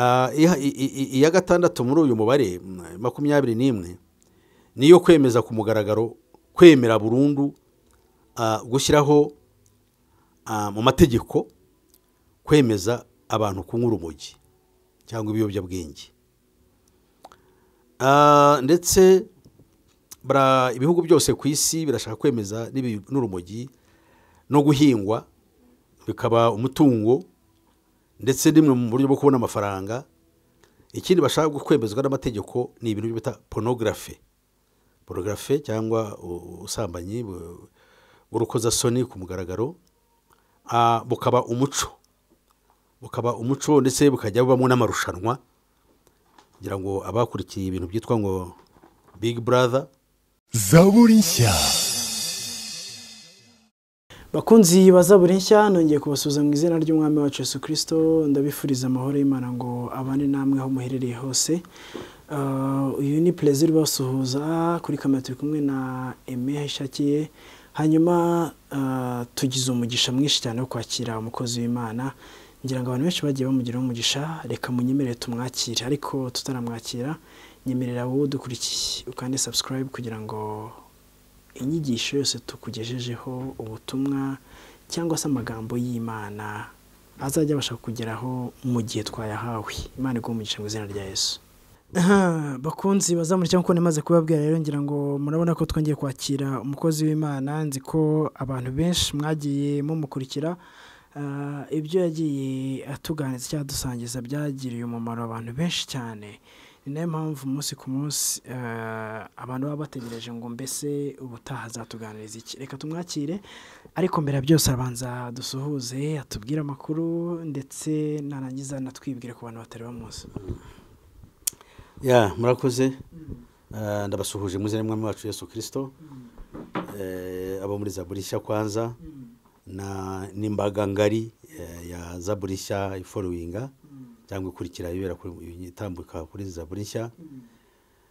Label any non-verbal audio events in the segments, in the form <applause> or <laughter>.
Ah, iya gatandatu muri uyu mubare mm, makumyabiri n'imwe niyo kwemeza ku mugaragaro kwemera burundu ah, gushyiraho ah, mu mategeko kwemeza abantu kunywa urumogi cyangwa ibiyobyabwenge ndetse ibihugu byose ku isi birashaka kwemeza n'urumogi no guhingwa bikaba umutungo ndetse n'imwe mu buryo bwo kubona amafaranga ikindi bashaka kwemezwa n'amategeko ni ibintu bita porogarafe porogarafe cyangwa ubusambanyi bw'urukozasoni ku mugaragaro bukaba umuco bukaba umuco ndetse bukajya bubamo n'amarushanwa kugira ngo abakurikiye ibintu byitwa ngo bigi buraza zaburi nshya bakunzi baza buri nshya nongeye kubasuhuza mu izina ry'umwami wacu Yesu kirisito ndabifuriza amahoro y'imana ngo abane namwe aho muherereye hose uh, uyu ni perezida uri basuhuza kuri kamera turi kumwe na eme ishakiye hanyuma uh, tugize umugisha mwinshi cyane wo kwakira umukozi w'imana ngira ngo abantu benshi bagiye bamugiraho umugisha reka munyemere tumwakire ariko tutaramwakira nyemerera wowe udukurikiye ukande subscribe kugira ngo inyigisho yose tukugejejeho ubutumwa cyangwa se amagambo y'imana azajya abasha kugeraho mu gihe twayahawe imana iguha mu izina rya yesu bakunzi bazamura cyangwa kubona imaze kubabwira rero ngira ngo murabona ko twongeye kwakira umukozi w'imana nzi ko abantu benshi mwagiye mumukurikira ah, ibyo yagiye atuganiriza cyangwa adusangiza byagiriye umumaro abantu benshi cyane ni nayo mpamvu umunsi ku munsi eh, abantu baba bategereje ngo mbese ubutaha azatuganiriza iki reka tumwakire ariko mbere byose arabanza dusuhuze atubwire amakuru ndetse narangiza natwibwire ku bantu batari bamuzi ya murakoze eh, ndabasuhuje mu izina wacu Yesu kirisito eh, abo muri zaburishya kwanza n'imbaga ngari ya zaburishya iforuwinga cyangwa ikurikira ibibera itambuka kuri zaburi nshya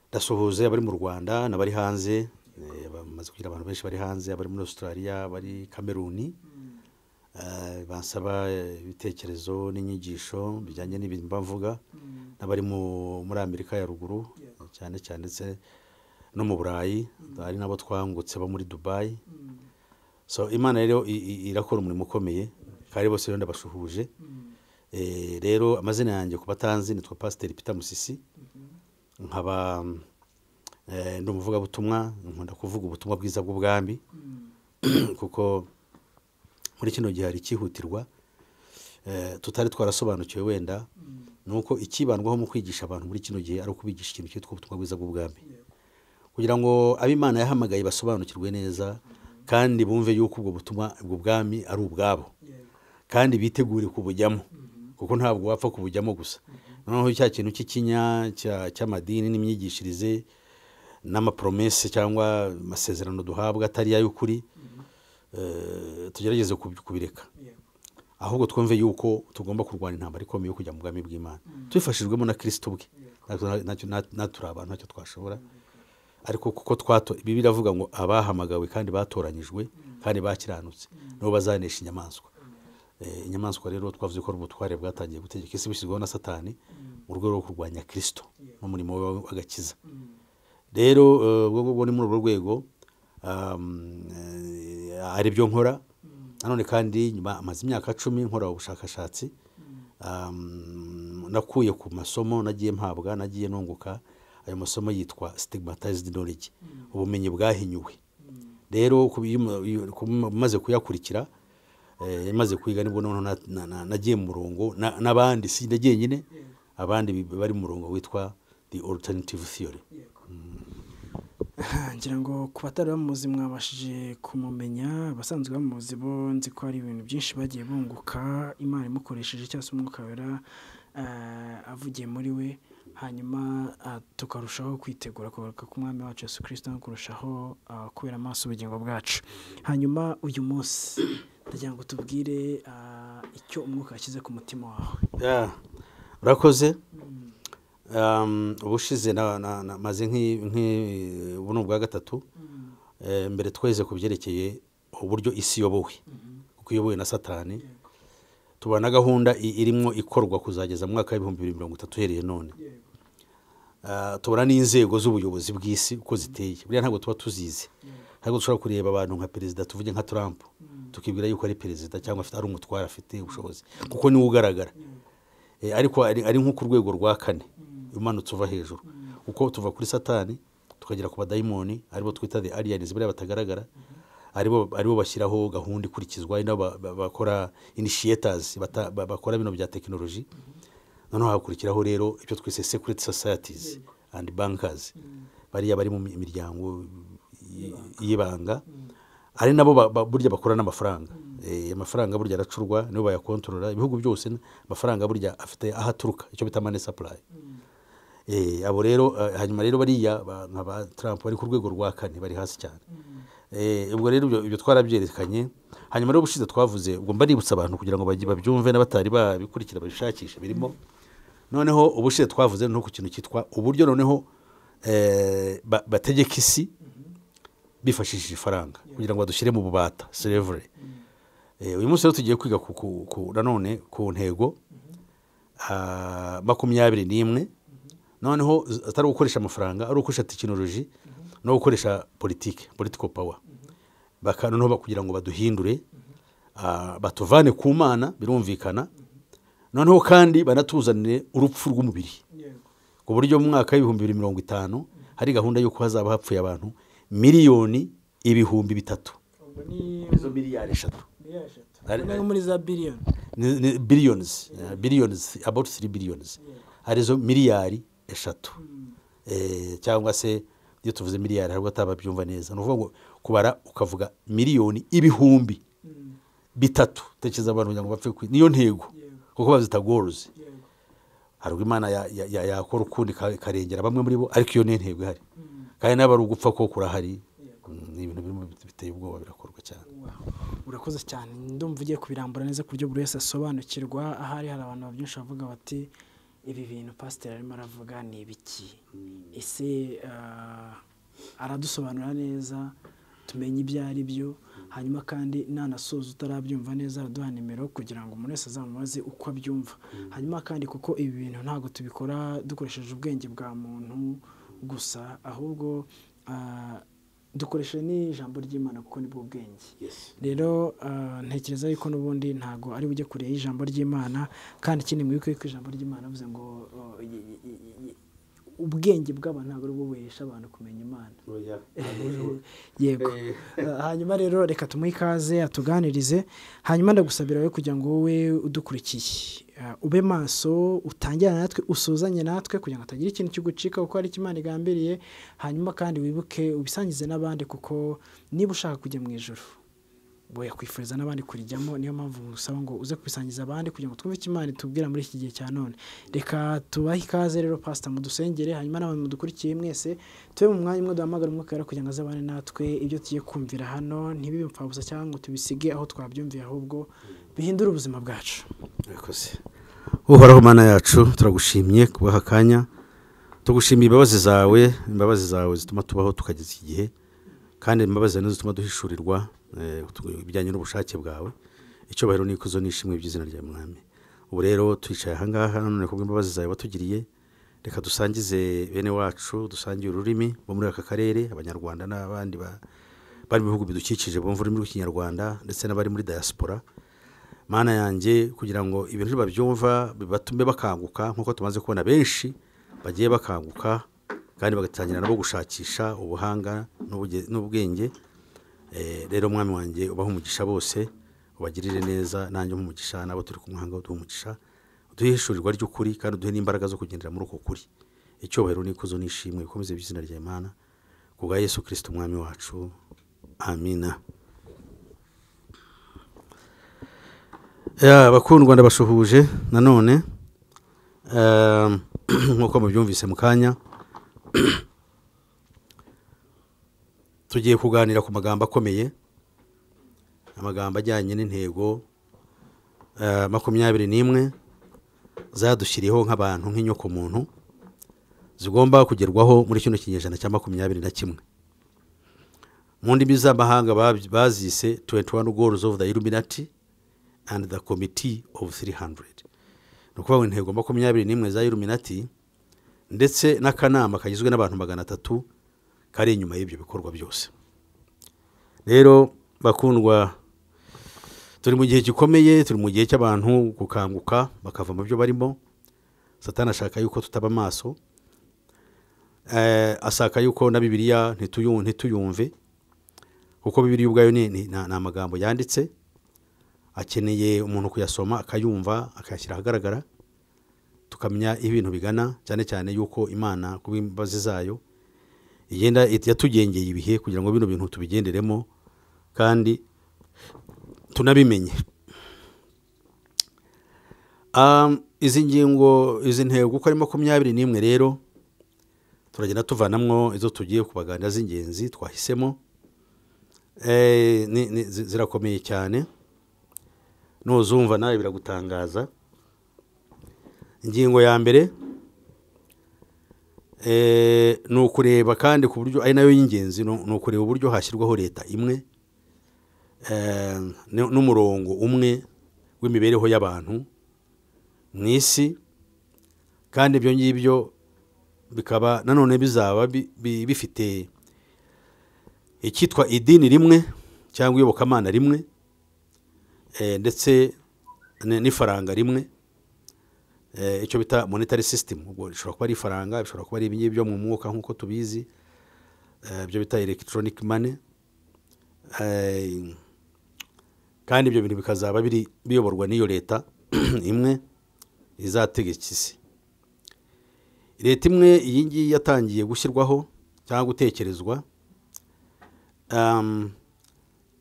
ndasuhuza abari mu rwanda n'abari hanze eh, bamaze kugira abantu benshi bari hanze abari muri australia bari kameruni eh, basaba ibitekerezo n'inyigisho bijyanye n’ibimba mvuga n'abari muri amerika ya ruguru cyane cyane ndetse no mu burayi hari n'abo twangutse bo muri dubayi imana rero irakora umurimo ukomeye kandi bose rero ndabasuhuje Eh, rero amazina yanjye ku batanzi nitwa pasiteri Peter musisi nkaba eh, ndi umuvugabutumwa nkunda kuvuga ubutumwa bwiza bw'ubwami mm. <clears throat> kuko muri kino gihe hari icyihutirwa eh, tutari twarasobanukiwe wenda mm. ni uko ikibandwaho mu kwigisha abantu muri kino gihe ari ukubigisha ikintu cyitwa ubutumwa bwiza bw'ubwami kugira ngo abimana yahamagaye basobanukirwe neza mm. kandi bumve yuko ubwo butumwa ubwo bwami ari ubwabo kandi bitegure kubujyamo kuko ntabwo wapfa kubujyamo gusa noneho cya kintu cy'ikinya cy'amadini n'imyigishirize n'amapromese cyangwa amasezerano duhabwa atari ay'ukuri eh, tugerageze kubireka ahubwo twumve yuko tugomba kurwanya intambara ikomeye yo kujya mu bwami bw'imana mm. tubifashijwemo na kirisito ubwe naturi abantu ntacyo twashobora ariko kuko twato ibi biravuga ngo abahamagawe kandi batoranyijwe mm. kandi bakiranutse mm. nibo bazanesha inyamaswa Eh, inyamaswa rero twavuze ko ari ubutware bwatangiye gutegeka isi bishyizweho na satani mu rwego rwo kurwanya kirisito n'umurimo we w'agakiza mm. rero eh, ubwo ni muri urwo rwego eh, ari byo nkora mm. nanone kandi nyuma amaze imyaka cumi nkora ubushakashatsi mm. nakuye ku masomo nagiye mpabwa nagiye nunguka ayo masomo yitwa sitigimatayizidi knowledge ubumenyi bwahinyuwe rero maze kuyakurikira yamaze eh, kwiga nibwo nagiye mu murongo n'abandi si njye nyine abandi bari mu murongo witwa the alternative theory hmm. <laughs> ngira ngo ku batari bamuzi mwabashije kumumenya abasanzwe bamuzi bo nzi ko hari ibintu byinshi bagiye bunguka imana imukoresheje cyangwa se umwuka wera eh, avugiye muri we hanyuma ah, tukarushaho kwitegura kugaruka ku mwami wacu Yesu kirisita no kurushaho ah, kubera amaso ubugingo bwacu hanyuma uyu munsi ndagira ngo tubwire ah, icyo umwuka yashyize ku mutima wawe urakoze ubushize maze ubu ni ubwa gatatu mm-hmm. eh, mbere tweze ku byerekeye uburyo isi iyobowe mm-hmm. kuko iyobowe na satani tubona gahunda irimo ikorwa kuzageza mu mwaka w'ibihumbi bibiri mirongo itatu uhereye none ah, tubona n'inzego z'ubuyobozi bw'isi uko ziteye buriya ntabwo tuba tuzizi ntabwo dushobora kureba abantu nka perezida tuvuge nka Trump mm-hmm. tukibwira yuko ari perezida cyangwa afite ari umutware afite ubushobozi kuko niwe ugaragara eh, ariko ari nko ku rwego rwa kane umanutse uva hejuru uko tuva kuri satani tukagera ku badayimoni aribo twita de ariyanizi bariya batagaragara aribo bashyiraho gahunda ikurikizwa bakora inishiyetazi bakora bino bya tekinoloji noneho hakurikiraho rero ibyo twise sekuriti sosayatizi andi bankazi bariya bari mu miryango y'ibanga hari nabo burya bakora n'amafaranga eh, amafaranga burya aracurwa nibo bayakontorora ibihugu byose amafaranga burya afite aho aturuka icyo bita mani sapurayi eh, abo rero eh, hanyuma rero bariya ba tarampo bari ku rwego rwa kane bari hasi cyane ubwo rero ibyo twarabyerekanye hanyuma rero ubushize twavuze ubwo mbaributsa abantu kugira ngo babyumve n'abatari babikurikira babishakisha birimo noneho ubushize twavuze no ku kintu cyitwa uburyo noneho bategeka isi bifashishije ifaranga kugira ngo badushyire mu bubata serevure eh, uyu munsi rero tugiye kwiga nanone ku ntego ah, makumyabiri n'imwe noneho atari ugukoresha amafaranga ari ugukoresha tekinoloji no gukoresha politiki politiko pawa noneho kugira ngo baduhindure ah, batuvane ku mana birumvikana noneho kandi banatuzanire urupfu rw'umubiri ku buryo mu mwaka w'ibihumbi bibiri mirongo itanu hari gahunda y'uko hazaba hapfuye abantu miliyoni ibihumbi bitatu izo miliyari eshatu muri za biliyoni biliyonizi eh, biliyonizi abawuti siri biliyonizi hari izo miliyari eshatu hmm. eh, cyangwa se iyo tuvuze miliyari hari abataba neza ni ukuvuga ngo kubara ukavuga miliyoni ibihumbi hmm. bitatu tekereza abantu kugira ngo bapfe niyo ntego kuko bazita goruzi hari ubwo imana yakora ukundi ikarengera bamwe muri bo ariko iyo ni intego ihari hmm. kandi naba ari ugupfa ko kurahari ni ibintu birimo biteye ubwoba birakorwa cyane urakoze cyane ndumva ugiye kubirambura neza ku buryo buri wese asobanukirwa ahari hari abantu byinshi bavuga bati ibi bintu pasiteri arimo aravuga ni ibiki ese ah, aradusobanura neza tumenye ibyo ari byo hanyuma kandi nanasoza utarabyumva neza araduha nimero kugira ngo umuntu wese azamubaze uko abyumva hmm. hanyuma kandi kuko ibi bintu ntabwo tubikora dukoresheje ubwenge bwa muntu gusa ahubwo ah, dukoresha n'ijambo ry'imana kuko ni nibwo bwenge rero ah, ntekereza yuko n'ubundi ntabwo ari bujye kure ’ijambo ry'imana kandi ikindi mwibuke yuko ijambo ry'imana avuze ngo oh, ubwenge bw'abantu ntabwo bwo buhesha abantu kumenya imana oh, <laughs> yego eh. ah, hanyuma rero reka tumuhe ikaze atuganirize hanyuma ndagusabira we kugira ngo wowe udukurikiye Eh, ube maso utangirane natwe usuzanye natwe kugira ngo hatagira ikintu kigucika kuko hari imana igambiriye hanyuma kandi wibuke ubisangize n'abandi kuko niba ushaka kujya mu ijoro yakwifuriza n'abandi kurijyamo niyo mpamvu usaba ngo uze kubisangiza abandi kugira ngo twumve imana itubwira muri iki gihe cya none reka tubahe ikaze rero pasita mudusengere hanyuma n'abantu mudukurikiye mwese tube mu mwanya umwe duhamagara umwuka rero kugira ngo azabane natwe ibyo tugiye kumvira hano ntibibipfabusa cyangwa ngo tubisige aho twabyumviye ahubwo bihindura ubuzima bwacu uhoraho mana yacu turagushimye kubaha akanya tugushimiye imbabazi zawe imbabazi zawe zituma tubaho tukageza igihe kandi imbabazi nizo zituma duhishurirwa eh, ibijyanye n'ubushake bwawe icyubahiro n'ikuzo n'ishimwe by'izina rya mwami ubu rero twicaye ahangaha none kubwo imbabazi zawe watugiriye reka dusangize bene wacu dusangiye ururimi bo muri aka karere abanyarwanda n'abandi bari mu bihugu bidukikije bumva ururimi rw'ikinyarwanda ndetse n'abari muri dayasipora mana yanjye kugira ngo ibintu babyumva bibatume bakanguka nk'uko tumaze kubona benshi bagiye bakanguka kandi bagatangira nabo gushakisha ubuhanga n'ubwenge eh, rero umwami wanjye ubaha umugisha bose ubagirire neza nanjye umugisha nabo turi kumwe ahangaha umugisha uduhe ishurirwa ry'ukuri kandi uduhe n'imbaraga zo kugendera muri uko kuri icyubahiro n'ikuzo n'ishimwe bikomeze by'izina rya imana ku bwa yesu kirisita umwami wacu amina abakundwa ndabasuhuje nanone <clears throat> nk'uko mubyumvise mu kanya <clears throat> tugiye kuganira ku magambo akomeye amagambo ajyanye n'intego eh, makumyabiri n'imwe zadushyiriyeho nk'abantu nk'inyokomuntu zigomba kugerwaho muri kino kinyejana cya makumyabiri na kimwe mu ndimi z'amahanga bazise tuwenti wani goruzi ofu da iluminati and the committee of 300 ni ukuvuga ngo intego makumyabiri n'imwe za iluminati ndetse n'akanama kagizwe n'abantu magana atatu kari inyuma y'ibyo bikorwa byose rero bakundwa turi mu gihe gikomeye turi mu gihe cy'abantu gukanguka bakava mu byo barimo satana ashaka yuko tutaba amaso eh, asaka yuko na bibiliya ntituyumve kuko bibiri ubwayo ni amagambo yanditse akeneye umuntu kuyasoma akayumva akayashyira ahagaragara tukamenya ibintu bigana cyane cyane yuko imana kuba imbabazi zayo igenda yatugengeye ibihe kugira ngo bino bintu tubigenderemo kandi tunabimenye izi ngingo izi ntego uko ari makumyabiri n'imwe rero turagenda tuvanamo izo tugiye ku baganda z'ingenzi twahisemo eh, zirakomeye cyane nuzumva nawe biragutangaza ingingo ya mbere eh, ni ukureba kandi ku buryo ari nayo y'ingenzi ni ukureba uburyo hashyirwaho leta imwe eh, n'umurongo umwe w'imibereho y'abantu mu isi kandi ibyo ngibyo bikaba nanone bizaba bifite icyitwa idini rimwe cyangwa iyobokamana rimwe Eh, ndetse n'ifaranga rimwe eh, icyo bita monetary system ubwo bishobora kuba ari ifaranga bishobora kuba ari byo mu mwuka nk'uko tubizi eh, ibyo bita electronic money kandi ibyo bintu bikazaba biyoborwa n'iyo leta <clears throat> imwe izategeka isi leta imwe iyi ngiyi yatangiye gushyirwaho cyangwa gutekerezwa ehm,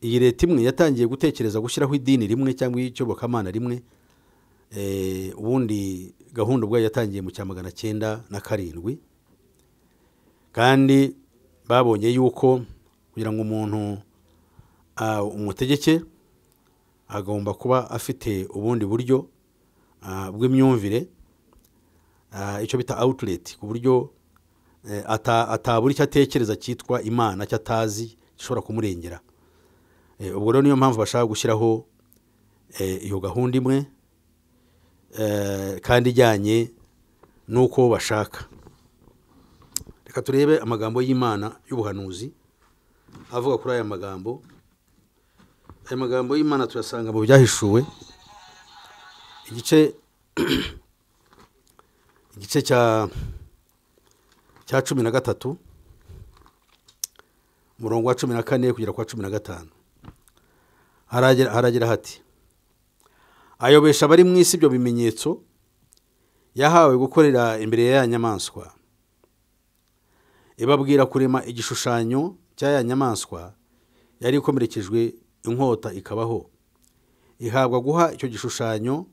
iyi leta imwe yatangiye gutekereza gushyiraho idini rimwe cyangwa icy'ubukamana rimwe eh, ubundi gahunda ubwo yatangiye mu cya magana cyenda na karindwi kandi babonye yuko kugira ngo umuntu ah, umutegeke agomba kuba afite ubundi buryo ah, bw'imyumvire ah, icyo bita awutureti ku buryo eh, atabura icyo atekereza cyitwa imana cyo atazi gishobora kumurengera Eh, ubwo rero niyo mpamvu bashaka gushyiraho eh, iyo gahunda imwe eh, kandi ijyanye n'uko bashaka reka turebe amagambo y'imana y'ubuhanuzi avuga kuri aya magambo aya magambo y'imana tuyasanga mu byahishuwe igice <clears throat> igice cya cya cumi na gatatu umurongo wa cumi na kane kugera kwa cumi na gatanu haragira hati ayobesha abari mu isi ibyo bimenyetso yahawe gukorera imbere ya nyamaswa ibabwira kurema igishushanyo cya ya nyamaswa yari ikomerekejwe inkota ikabaho ihabwa guha icyo gishushanyo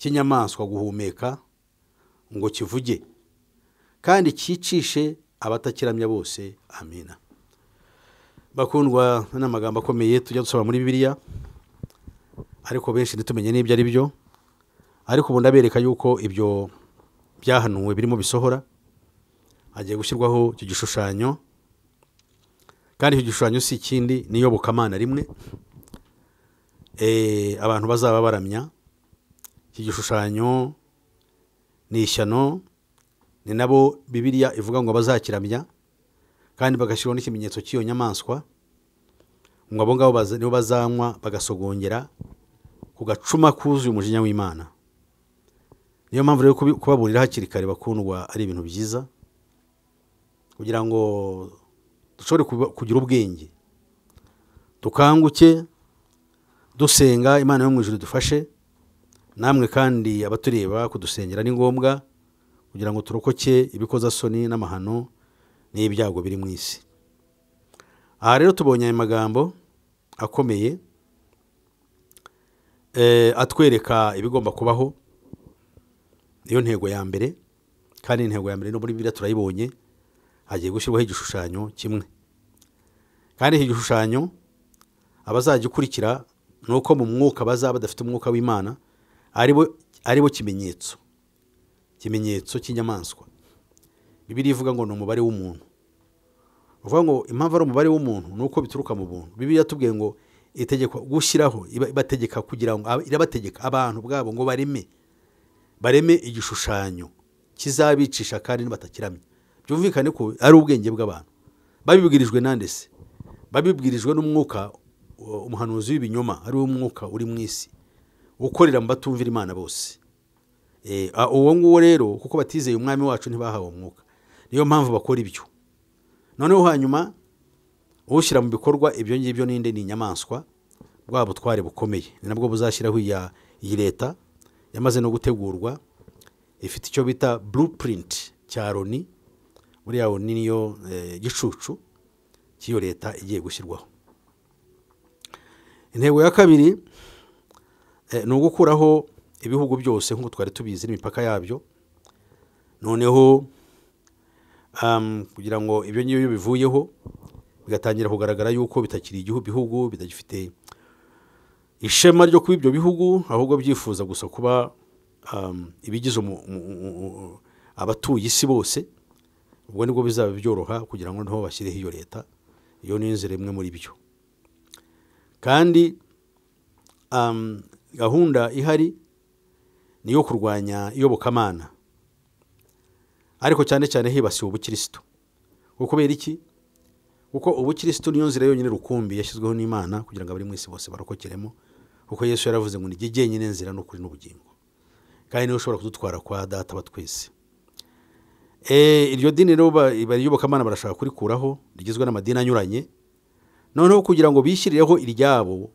cy'inyamaswa guhumeka ngo kivuge kandi cyicishe abatakiramya bose amina bakundwa n'amagambo akomeye tujya dusaba muri bibiliya ariko benshi ntitumenye n'ibyo ari byo ariko ubu ndabereka yuko ibyo byahanuwe birimo bisohora hagiye gushyirwaho icyo gishushanyo kandi icyo gishushanyo si ikindi n'iyobokamana rimwe eh, abantu bazaba baramya iki gishushanyo ni ishyano ni nabo bibiriya ivuga ngo bazakiramya kandi bagashyiraho n'ikimenyetso cy'iyo nyamaswa ngo abo ngabo nibo bazanywa bagasogongera ku gacuma kuzuye umujinya w'imana niyo mpamvu rero kubaburira hakiri kare bakundwa ari ibintu byiza kugira ngo dushobore kugira ubwenge dukanguke dusenga imana yo mu ijoro dufashe namwe kandi abatureba kudusengera ni ngombwa kugira ngo turokoke ibikozasoni n'amahano n'ibyago biri mu isi aha rero tubonye aya magambo akomeye eh, atwereka ibigomba kubaho niyo ntego ya mbere kandi intego ya mbere no muri biriya turayibonye hagiye gushyirwaho igishushanyo kimwe kandi iki gishushanyo abazajya ukurikira ni uko mu mwuka bazaba badafite umwuka w'imana aribo kimenyetso kimenyetso cy'inyamaswa bibiriya ivuga ngo ni umubare w'umuntu uvuga ngo impamvu ari umubare w'umuntu ni uko bituruka mu buntu bibiriya tubwiye ngo itegeko gushyiraho ibategeka kugira ngo irabategeka abantu ubwabo ngo bareme bareme igishushanyo kizabicisha kandi batakiramya byumvikane ko ari ubwenge bw'abantu babibwirijwe nande se babibwirijwe n'umwuka umuhanuzi w'ibinyoma ari wo mwuka uri mu isi ukorera mu batumvira imana bose eh, uwo nguwo rero kuko batizeye umwami wacu ntibahawe umwuka niyo mpamvu bakora ibyo noneho hanyuma ushyira mu bikorwa ibyo ngibyo n'indi ni inyamaswa bwa butware bukomeye ni nabwo buzashyiraho iyi leta yamaze no gutegurwa ifite icyo bita burupurinti cya loni buriya ni niyo eh, gicucu cy'iyo leta igiye gushyirwaho intego ya kabiri eh, ni ugukuraho ibihugu byose nk'uko twari tubizi n'imipaka yabyo noneho Um, kugira ngo ibyo ngibyo bivuyeho bigatangira kugaragara yuko bitakiri ibihugu bidagifite ishema ryo kuba ibyo bihugu ahubwo byifuza gusa kuba um, ibigize abatuye isi bose ubwo nibwo bizaba byoroha kugira ngo noneho bashyireho iyo leta iyo ni inzira imwe muri byo kandi um, gahunda ihari ni iyo kurwanya iyobokamana ariko cyane cyane hibasiwe ubukirisitu kubera iki kuko ubukirisitu niyo nzira yonyine rukumbi yashyizweho n'imana kugira ngo abari mu isi bose barokokeremo kuko yesu yaravuze ngo nijye jyenyine nzira n'ukuri n'ubugingo kandi niwe ushobora kudutwara kwa data wa twese eh, iryo dini rero bariyubakamana barashaka kurikuraho rigizwe n'amadini anyuranye noneho kugira ngo bishyirireho iryabo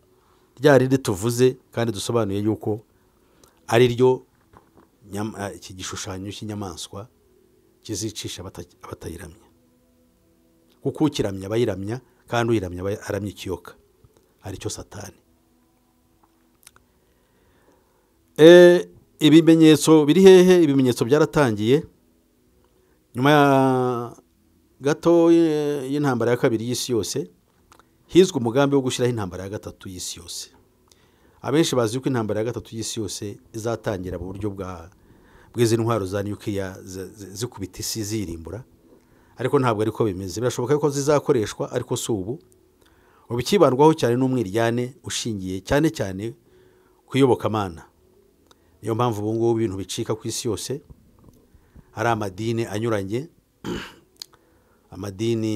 ryari tuvuze kandi dusobanuye yuko ari ryo eh, iki gishushanyo cy'inyamaswa kizicisha batayiramya kuko ukiramya aba yiramya kandi uyiramya aba aramya ikiyoka aricyo satani e, ibimenyetso biri hehe ibimenyetso byaratangiye nyuma ya gato y'intambara ya kabiri y'isi yose hizwe umugambi wo gushyiraho intambara ya gatatu y'isi yose abenshi bazi ko intambara ya gatatu y'isi yose izatangira mu buryo bwa bw'izi ntwaro za nyukiya zikubita isi zirimbura ariko ntabwo ariko bimeze birashoboka ko zizakoreshwa ariko si ubu ubu ikibandwaho cyane n'umwiryane ushingiye cyane cyane ku iyobokamana niyo mpamvu ubu ngubu ibintu bicika ku isi yose hari amadini anyuranye <clears throat> amadini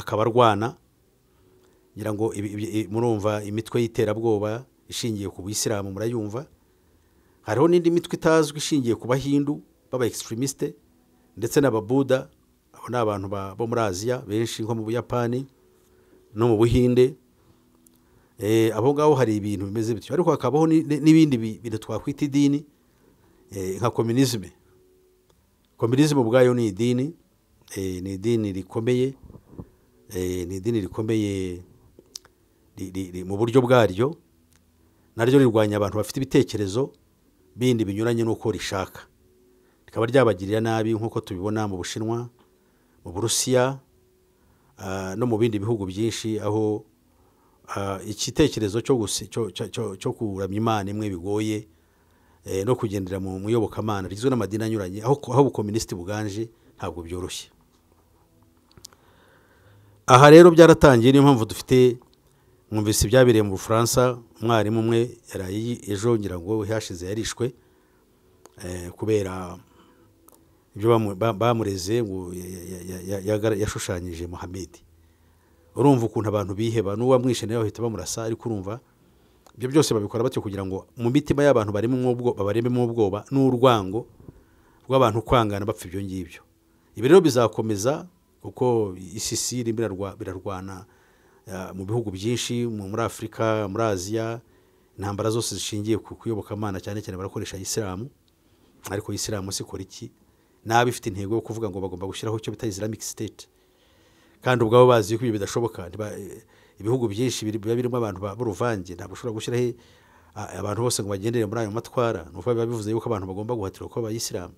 akaba arwana ngira ngo murumva imitwe y'iterabwoba ishingiye ku bisilamu murayumva hariho n'indi mitwe itazwi ishingiye ku bahindu baba extremiste ndetse n'ababuda abo ni abantu bo muri aziya benshi nko mu buyapani no mu buhinde eh, abo ngaho hari ibintu bimeze bityo ariko hakabaho n'ibindi bintu twakwita idini eh, nka kominizime kominizime ubwayo ni idini eh, ni idini rikomeye ni idini rikomeye mu buryo bwaryo naryo rirwanya abantu bafite ibitekerezo bindi binyuranye n'uko rishaka rikaba ryabagirira nabi nk'uko tubibona mu bushinwa mu burusiya ah, no mu bindi bihugu byinshi aho ah, ikitekerezo cyo kuramya imana imwe bigoye eh, no kugendera mu muyobokamana rigizwe n'amadini anyuranye aho ubukominisiti buganje ntabwo byoroshye aha rero byaratangiye niyo mpamvu dufite mwumvise ibyabereye mu bufaransa umwarimu umwe yarayi ejo ngira ngo hashize yarishwe eh, kubera ibyo bamureze ngo yashushanyije muhammed urumva ukuntu abantu biheba n'uwamwishe nawe bahita bamurasa ariko urumva ibyo byose babikora batyo kugira ngo mu mitima y'abantu barememo ubwoba n'urwango rw'abantu kwangana bapfa ibyo ngibyo ibi rero bizakomeza kuko isi si birarwana Ah, mu bihugu byinshi muri afurika muri aziya intambara zose zishingiye ku kuyobokamana cyane cyane barakoresha isilamu ariko isilamu sikora iki nabi ifite intego yo kuvuga ngo bagomba gushyiraho icyo bita islamic state kandi ubwabo bazi yuko ibyo bidashoboka eh, ibihugu byinshi biba birimo abantu b'uruvange ntabwo ushobora gushyiraho eh, abantu bose ngo bagendere muri ayo matwara ni ukuvuga biba bivuze yuko abantu bagomba guhatira kuba abayisilamu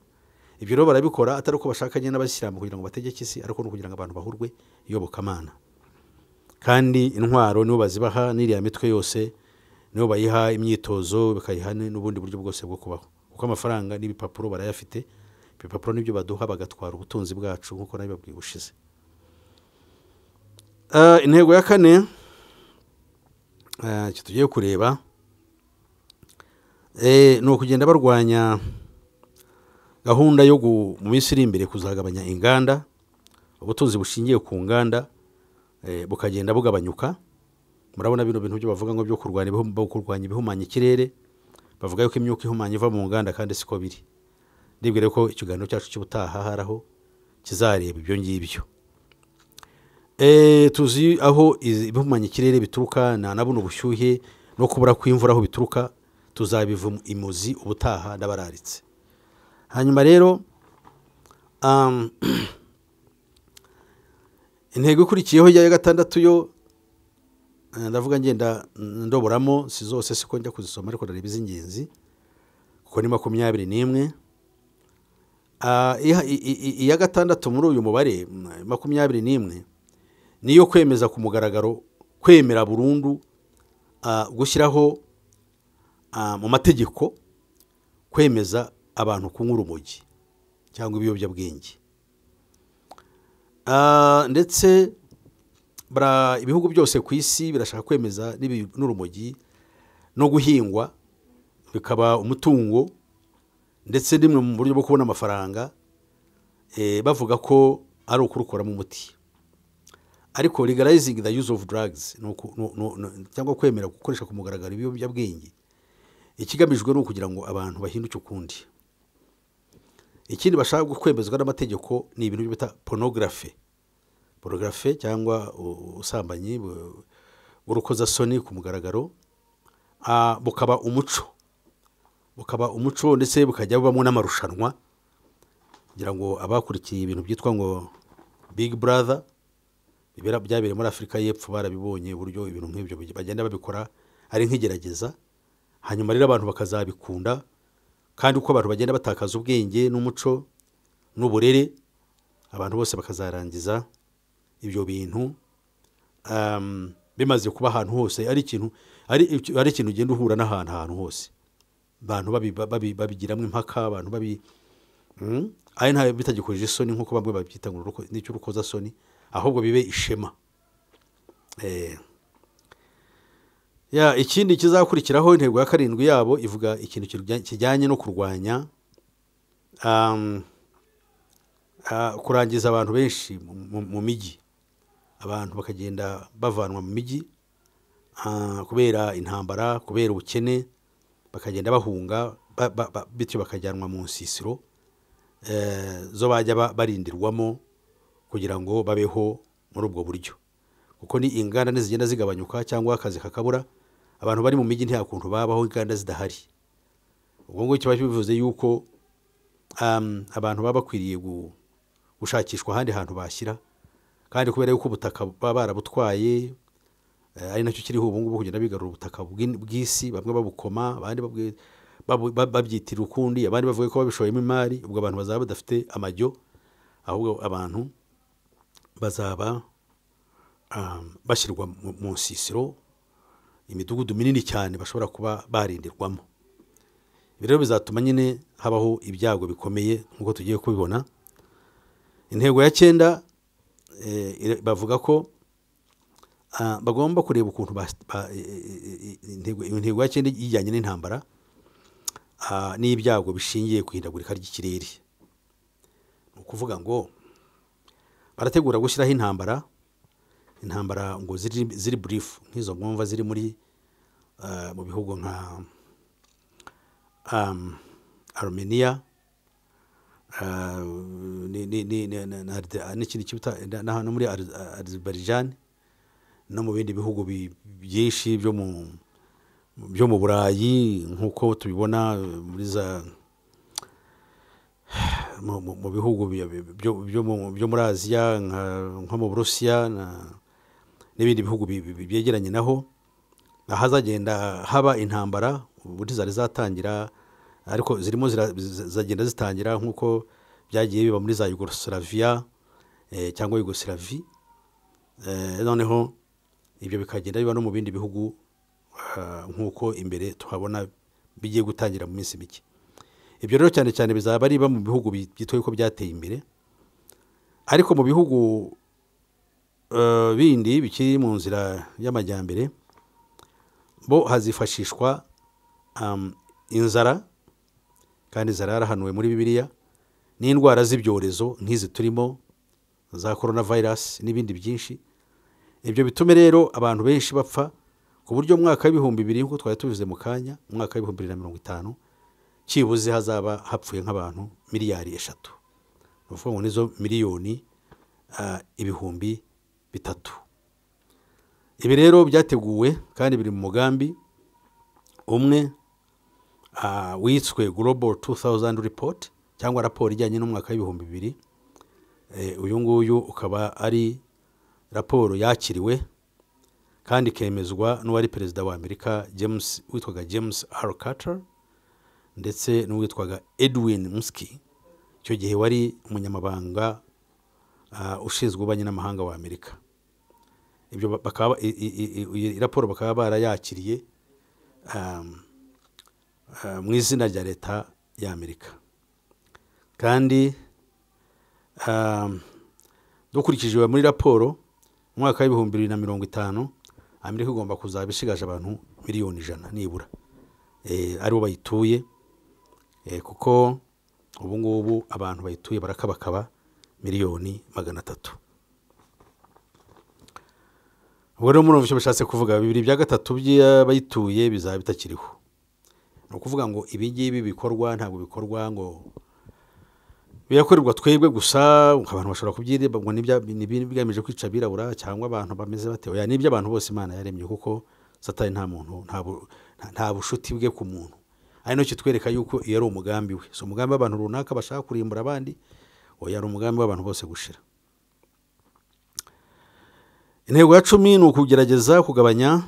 ibyo rero barabikora atari uko bashakanye n'abayisilamu kugira ngo bategeke isi ariko no kugira ngo abantu bahurwe iyobokamana kandi intwaro nibo bazibaha n'iriya mitwe yose nibo bayiha imyitozo bakayiha n'ubundi buryo bwose bwo kubaho kuko amafaranga n'ibipapuro barayafite ibipapuro nibyo baduha bagatwara ubutunzi bwacu nk'uko nabibabwiye bushize ah, intego ya kane ah, icyo tugiye kureba eh, ni ukugenda barwanya gahunda yo mu minsi iri imbere kuzagabanya inganda ubutunzi bushingiye ku nganda Eh, bukagenda bugabanyuka murabona bino bintu byo bavuga ngo byo kurwanya ibihumanya ikirere bavuga yuko imyuka ihumanya iva mu nganda kandi siko biri ndibwire ko ikiganiro cyacu cy'ubutaha hari aho kizareba ibyo ngibyo eh, tuzi aho ibihumanya ikirere bituruka nabona ubushyuhe no kubura kw'imvura aho bituruka tuzabiva imuzi ubutaha ndabararitse hanyuma rero <clears throat> intego ikurikiyeho ya gatandatu yo eh, ndavuga ngenda ndoboramo si zose siko njya kuzisoma ariko ndareba iz'ingenzi kuko ni makumyabiri n'imwe ah, iya gatandatu muri uyu mubare makumyabiri n'imwe niyo kwemeza ku mugaragaro kwemera burundu ah, gushyiraho ah, mu mategeko kwemeza abantu kunywa urumogi cyangwa ibiyobyabwenge Ah, ndetse ibihugu byose ku isi birashaka kwemeza n'urumogi no guhingwa bikaba umutungo ndetse n'imwe mu buryo bwo kubona amafaranga eh, bavuga ko ari ukurukoramo umuti ariko legalizing the use of drugs cyangwa kwemera gukoresha ku mugaragaro ibiyobyabwenge ikigamijwe ni ukugira ngo abantu bahinduke ukundi ikindi bashaka kwemezwa n'amategeko ni ibintu bita porogarafe porogarafe cyangwa ubusambanyi urukozasoni ku mugaragaro bukaba umuco bukaba umuco ndetse bukajya bubamo n'amarushanwa kugira ngo abakurikiye ibintu byitwa ngo bigi buraza byabereye muri afurika y'epfo barabibonye uburyo ibintu nk'ibyo bagenda babikora ari nk'igerageza hanyuma rero abantu bakazabikunda kandi uko abantu bagenda batakaza ubwenge n'umuco n'uburere abantu bose bakazarangiza ibyo bintu um, bimaze kuba ahantu hose ari ikintu ari ikintu ugenda uhura n'ahantu ahantu hose abantu babigiramo impaka abantu babi hmm? ari ntayo bitagikojeje isoni nk'uko bamwe babyita ngo nicyo urukozasoni ahubwo bibe ishema eh, ikindi kizakurikiraho intego ya karindwi yabo ivuga ikintu kijyanye no kurwanya um, uh, kurangiza abantu benshi mu mijyi abantu bakagenda bavanwa mu mijyi uh, kubera intambara kubera ubukene bakagenda bahunga bityo bakajyanwa mu nsisiro uh, zo bajya barindirwamo kugira ngo babeho muri ubwo buryo kuko ni inganda zigenda zigabanyuka cyangwa akazi kakabura abantu bari mu mijyi nta kuntu babaho inganda zidahari ubwo ngubwo kiba bivuze yuko um, abantu baba bakwiriye gushakishwa ahandi hantu bashyira kandi kubera yuko ubutaka baba barabutwaye eh, ari nacyo kiriho ubu ngubu kugenda bigarura ubutaka bw'isi bamwe babukoma abandi babyitirira ukundi abandi bavuga ko babishoyemo imari ubwo abantu bazaba badafite amajyo ahubwo abantu bazaba um, bashyirwa mu nsisiro imidugudu minini cyane bashobora kuba barindirwamo rero bizatuma nyine habaho ibyago bikomeye nk'uko tugiye kubibona intego ya cyenda eh, bavuga ko ah, bagomba kureba ukuntu eh, eh, intego ya cyenda ijyanye n'intambara ah, n'ibyago bishingiye ku ihindagurika ry'ikirere ni ukuvuga ngo barategura gushyiraho intambara intambara ngo ziri burifu nk'izo nkumva ziri muri eh, mu bihugu nka arumeniya n'ikindi cyitwa no muri azerbaijan no mu bindi bihugu byinshi byo mu byo mu burayi nk'uko tubibona muri za mu bihugu byo muri aziya nko mu burusiya na n'ibindi bihugu byegeranye naho ahazagenda haba intambara ubundi zari zatangira ariko zirimo zagenda zitangira nk'uko byagiye biba muri za yugoslavia eh, cyangwa yugosiravi eh, noneho ibyo bikagenda biba no mu bindi bihugu eh, nk'uko imbere tuhabona bigiye gutangira mu minsi mike ibyo rero cyane cyane bizaba biba mu bihugu byitwa ko byateye imbere ariko mu bihugu Eh, bindi bikiri mu nzira y'amajyambere bo hazifashishwa inzara kandi inzara yarahanuwe muri bibiliya n'indwara z'ibyorezo nk'izi turimo za korona vayirasi n'ibindi byinshi ibyo bitume rero abantu benshi bapfa ku buryo mu mwaka w'ibihumbi bibiri nk'uko twari tubivuze mu kanya mu mwaka w'ibihumbi bibiri na mirongo itanu cyibuze hazaba hapfuye nk'abantu miliyari eshatu ni ukuvuga ngo nizo miliyoni eh, ibihumbi bitatu ibi rero byateguwe kandi biri mu mugambi umwe ah, witswe global tu sawuzandi ripoti cyangwa raporo ijyanye n'umwaka w'ibihumbi bibiri eh, uyu nguyu ukaba ari raporo yakiriwe kandi ikemezwa n'uwari perezida wa amerika james witwaga james r carter ndetse n'uwitwaga edwin muski icyo gihe wari umunyamabanga Uh, ushinzwe ububanyi n'amahanga wa amerika iyi raporo bakaba barayakiriye um, uh, mu izina rya leta ya amerika kandi um, dukurikije muri raporo mu mwaka w'ibihumbi bibiri na mirongo itanu amerika igomba kuzaba ishigaje abantu miliyoni ijana nibura eh, aribo bayituye eh, kuko ubu ngubu abantu bayituye barakabakaba miliyoni magana atatu ubwo rero murumva icyo bishatse kuvuga bibiri bya gatatu by'abayituye bizaba bitakiriho ni ukuvuga ngo ibi ngibi bikorwa ntabwo bikorwa ngo birakorerwa twebwe gusa abantu bashobora kubyireba ngo bigamije kwica abirabura cyangwa abantu bameze batewe ni iby'abantu bose imana yaremye kuko satani nta muntu nta bushuti bwe ku muntu ari nacyo kitwereka yuko iyo ari umugambi we si umugambi w'abantu runaka bashaka kurimbura abandi oya ari umugambi w'abantu bose gushira intego ya cumi ni ukugerageza kugabanya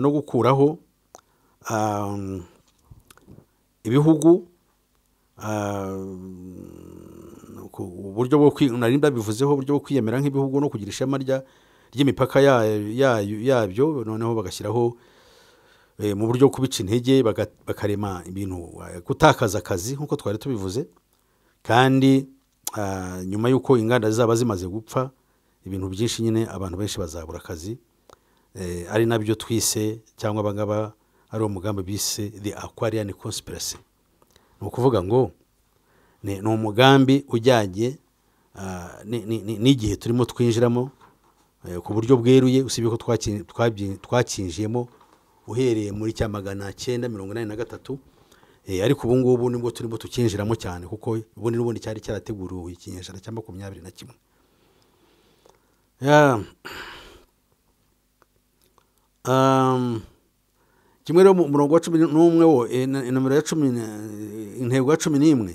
no gukuraho ibihugu uburyo bwo narinda bivuzeho uburyo bwo kwiyemera nk'ibihugu no kugira ishema ry'imipaka yabyo noneho bagashyiraho e, mu buryo bwo kubica intege bakarema ibintu gutakaza akazi nk'uko twari tubivuze kandi Ah, nyuma y'uko inganda zizaba zimaze gupfa ibintu byinshi nyine abantu benshi bazabura akazi eh, ari nabyo twise cyangwa abangaba ari umugambi bise the aquarian conspiracy ni ukuvuga ngo ni umugambi ujyanye ah, n'igihe turimo twinjiramo eh, ku buryo bweruye usibye ko twakinjiyemo uhereye muri cya magana cyenda mirongo inani na gatatu Eh, ariko ubu ngubu nibwo turimo tukinjiramo cyane kuko ubundi n'ubundi cyari cyarateguriwe ikinyejana cya makumyabiri na kimwe kimwe rero umurongo wa cumi n'umwe wo eh, nomero ya cumi eh, intego ya cumi n'imwe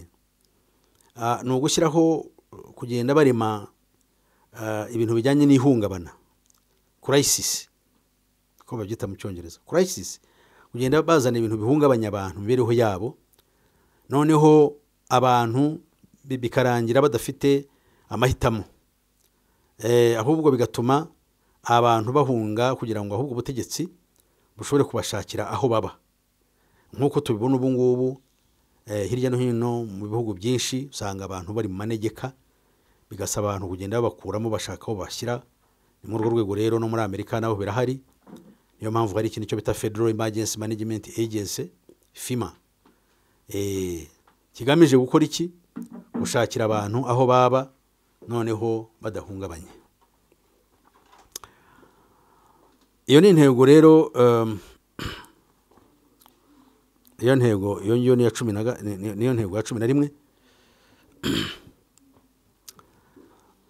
ah, ni ugushyiraho kugenda barema ah, ibintu bijyanye n'ihungabana kurayisisi uko babyita mu cyongereza kurayisisi kugenda bazana ibintu bihungabanya abantu imibereho yabo noneho abantu bikarangira badafite amahitamo eh, ahubwo bigatuma abantu bahunga kugira ngo ahubwo ubutegetsi bushobore kubashakira aho baba nk'uko tubibona ubu ngubu eh, hirya no hino mu bihugu byinshi usanga abantu bari mu manegeka bigasaba abantu kugenda babakuramo bashaka aho bashyira ni muri urwo rwego rero no muri amerika naho birahari niyo mpamvu hari ikintu cyo bita federal emergency management agency fima e, kigamije gukora iki gushakira abantu aho baba noneho badahungabanye iyo ni intego rero um, iyo ntego iyo niyo cumi na niyo ntego ya cumi na rimwe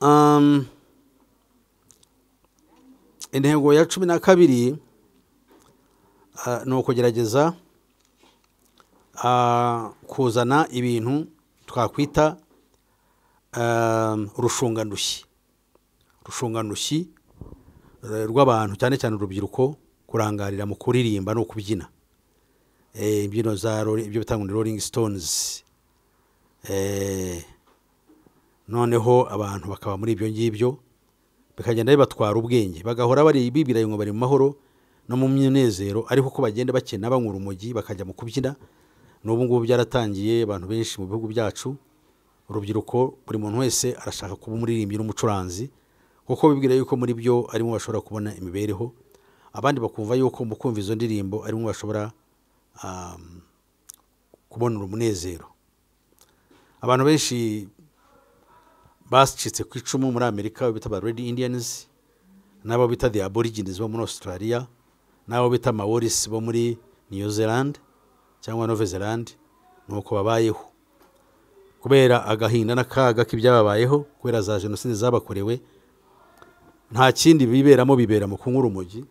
um, intego ya cumi na kabiri Ah, ni ukugerageza ah, kuzana ibintu twakwita ah, rushungandushyi rushungandushyi eh, rw'abantu cyane cyane urubyiruko kurangarira mu kuririmba no kubyina eh, imbyino za ibyo bita ngo ni roringi sitonzi eh, noneho abantu bakaba muri ibyo ngibyo bikagenda bibatwara ubwenge bagahora bari bibira ngo bari mu mahoro no mu minezero ariko ko bagenda bakina banyura umujyi bakajya mu kubyina n'ubu ngubu byaratangiye abantu benshi mu bihugu byacu urubyiruko buri muntu wese arashaka kuba umuririmbyi n'umucuranzi kuko bibwira yuko muri byo arimo bashobora kubona imibereho abandi bakumva yuko mu kumva izo ndirimbo arimo bashobora um, kubonera umunezero abantu benshi bacitse ku icumu muri amerika bita ba redi indiyanizi n'abo bita the aborigines bo muri australia n'abo bita maworisi bo muri new zealand cyangwa nove zealand ni uko babayeho kubera agahinda n'akaga k'ibyababayeho kubera za jenoside zabakorewe nta kindi biberamo bibera mu kunywa urumogi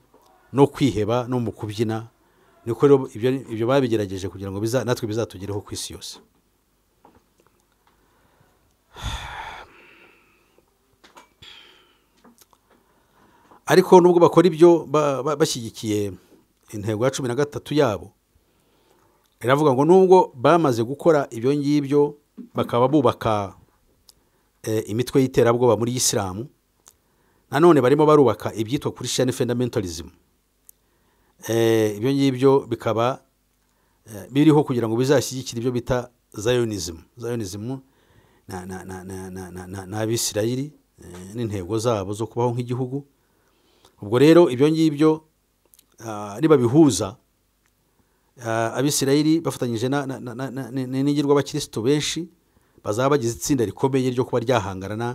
no kwiheba no mu kubyina niko ibyo babigerageje kugira ngo natwe bizatugereho ku isi yose ariko nubwo bakora ibyo bashyigikiye intego ya cumi na gatatu yabo iravuga ngo nubwo bamaze gukora ibyo ngibyo bakaba bubaka eh, imitwe y'iterabwoba muri isilamu nanone barimo barubaka ibyitwa kuri sheni fundamentalism eh, ibyo ngibyo bikaba eh, biriho kugira ngo bizashyigikire ibyo bita zayonism zayonism ni abisirayiri n'intego zabo zo kubaho nk'igihugu ubwo rero ibyo ngibyo nibabihuza ah, ah, Abisirayeli bafatanyije n'ingirwa abakirisitu benshi bazaba bagize itsinda rikomeye ryo kuba ryahangarana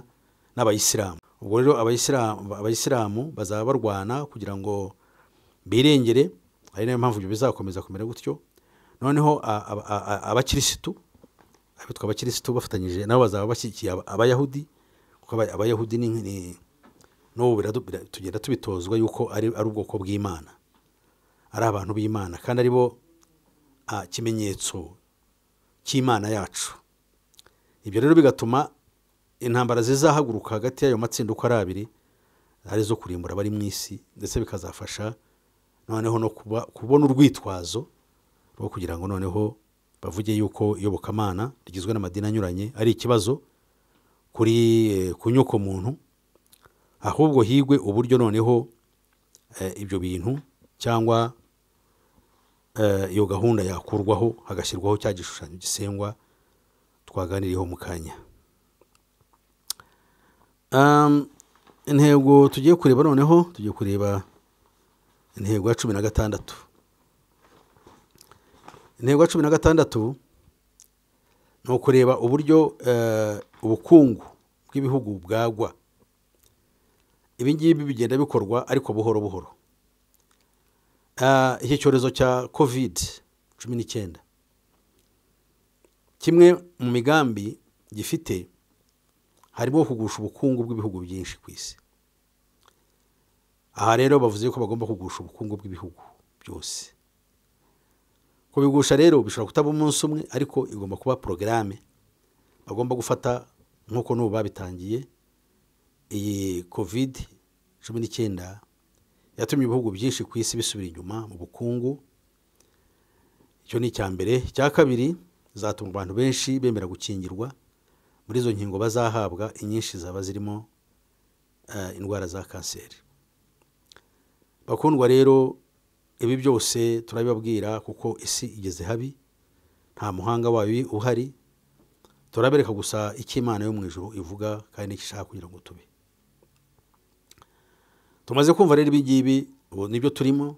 n'abayisilamu ubwo rero abayisilamu bazaba barwana kugira ngo birengere ari nayo mpamvu ibyo bizakomeza kumera gutyo noneho abakirisitu abitwa abakirisitu bafatanyije nabo bazaba bashyigikiye abayahudi kuko abayahudi ni n'ubu tugenda tubitozwa yuko ari ubwoko bw'imana ari abantu b'imana kandi ari bo kimenyetso cy'imana yacu ibyo rero bigatuma intambara zizahaguruka hagati y'ayo matsinda uko ari abiri ari arizo kurimbura abari mu isi ndetse bikazafasha noneho no kubona urwitwazo rwo kugira ngo noneho bavuge yuko iyobokamana rigizwe n'amadini anyuranye ari ikibazo kuri eh, ku nyoko muntu ahubwo higwe uburyo noneho eh, ibyo bintu cyangwa eh, iyo gahunda yakurwaho hagashyirwaho cya gishushanyo gisengwa twaganiriyeho mu kanya intego tugiye kureba noneho tugiye kureba intego ya cumi na gatandatu intego ya cumi na gatandatu ni ukureba uburyo eh, ubukungu bw'ibihugu bwagwa ibi ngibi bigenda bikorwa ariko buhoro buhoro ah, iki cyorezo cya kovide cumi n'icyenda kimwe mu migambi gifite harimo kugusha ubukungu bw'ibihugu byinshi ku isi aha rero bavuze ko bagomba kugusha ubukungu bw'ibihugu byose kubigusha rero bishobora kutaba umunsi umwe ariko igomba kuba porogaramu bagomba gufata nk'uko n'ubu babitangiye iyi kovide cumi n'icyenda yatumye ibihugu byinshi ku isi bisubira inyuma mu bukungu icyo ni icya mbere icya kabiri zatuma abantu benshi bemera gukingirwa muri izo nkingo bazahabwa inyinshi zaba zirimo eh, indwara za kanseri bakundwa rero ibi byose turabibabwira kuko isi igeze habi nta muhanga wayo uhari turabereka gusa icyo imana yo mu ijoro ivuga kandi n'icyo ishaka kugira ngo tube tumaze kumva rero ibi ubu nibyo turimo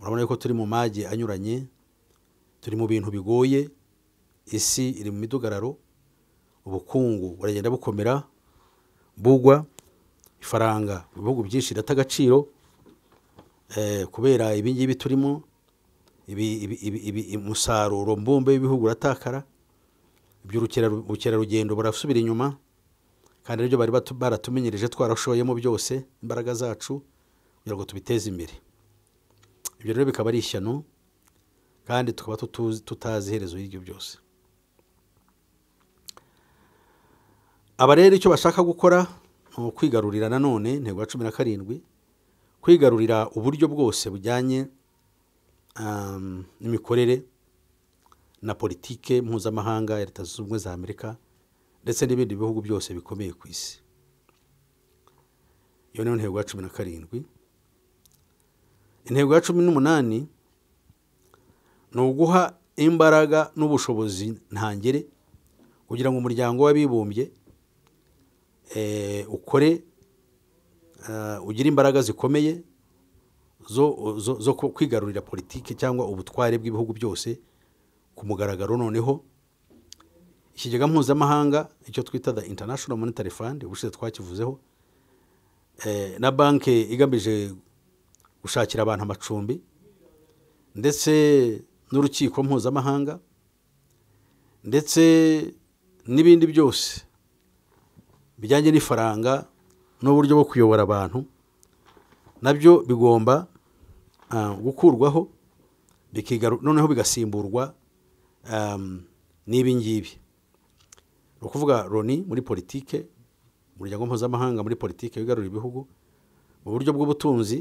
urabona ko turi mu mage anyuranye turi mu bintu bigoye isi iri mu midugararo ubukungu buragenda bukomera bugwa ifaranga mu bihugu byinshi rirata agaciro eh, kubera ibi ngibi turimo umusaruro mbumbe w'ibihugu uratakara iby'ubukerarugendo burasubira inyuma kandi nibyo bari baratumenyereje twarashoyemo byose imbaraga zacu kugira ngo tubiteze imbere ibyo rero bikaba ari ishyano kandi tukaba tutazi iherezo y'ibyo byose aba rero icyo bashaka gukora ni ukwigarurira nanone intego ya cumi na karindwi kwigarurira uburyo bwose bujyanye ehm, n'imikorere na politiki mpuzamahanga ya leta zunze ubumwe za amerika ndetse n'ibindi bihugu byose bikomeye ku isi iyo niyo ntego ya cumi na karindwi intego ya cumi n'umunani ni uguha imbaraga n'ubushobozi ntangire kugira ngo umuryango w'abibumbye eh, ukore eh, ugire imbaraga zikomeye zo kwigarurira politiki cyangwa ubutware bw'ibihugu byose ku mugaragaro noneho ikigega mpuzamahanga icyo twita the international monetary fund ubushize twakivuzeho eh, na banki igamije gushakira abantu amacumbi ndetse n'urukiko mpuzamahanga ndetse n'ibindi byose bijyanye n'ifaranga n'uburyo bwo kuyobora abantu nabyo bigomba eh, gukurwaho noneho bigasimburwa eh, n'ibi ni ukuvuga loni muri politiki umuryango mpuzamahanga muri politiki wigarura ibihugu mu buryo bw'ubutunzi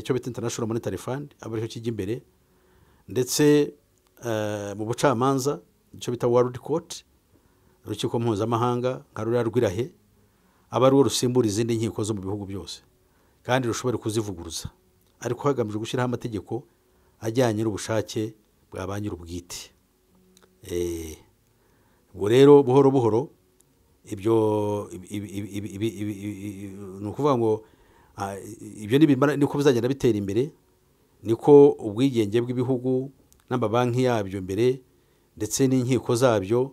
icyo eh, bita international monetary fund aba aricyo kijya imbere ndetse eh, mu bucamanza icyo bita world court urukiko mpuzamahanga nka ruriya rw'irahe aba ari rusimbura izindi nkiko zo mu bihugu byose kandi rushobora kuzivuguruza ariko hagamijwe gushyiraho amategeko ajyanye n'ubushake bwa ba nyir'ubwite eh, ubwo rero buhoro buhoro ibyo ni ukuvuga ngo ibyo niko bizagenda bitera imbere niko ubwigenge bw'ibihugu n'amabanki yabyo mbere ndetse n'inkiko zabyo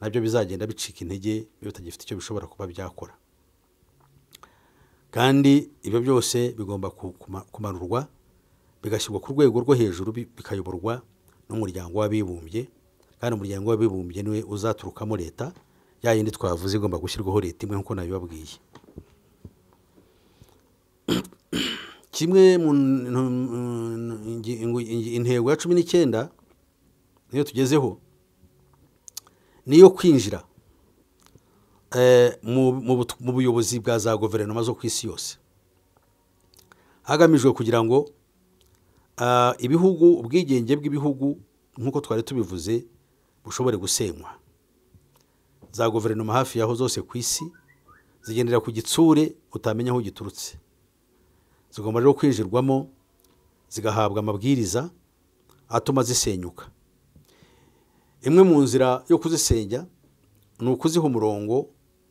nabyo bizagenda bicika intege bitagifite icyo bishobora kuba byakora kandi ibyo byose bigomba kumanurwa bigashyirwa ku rwego rwo hejuru bikayoborwa n'umuryango w'abibumbye kandi umuryango w'abibumbye niwe uzaturukamo leta ya yindi twavuze igomba gushyirwaho leta imwe nk'uko nabibabwiye <clears throat> kimwe mu intego ya cumi n'icyenda niyo tugezeho ni niyo kwinjira eh, mu buyobozi bwa za guverinoma zo ku isi yose hagamijwe kugira ngo ah, ibihugu ubwigenge bw'ibihugu nk'uko twari tubivuze bushobore gusenywa za guverinoma hafi yaho zose ku isi zigendera ku gitsure utamenya aho giturutse zigomba rero kwinjirwamo zigahabwa amabwiriza atuma zisenyuka imwe mu nzira yo kuzisenya ni ukuziha umurongo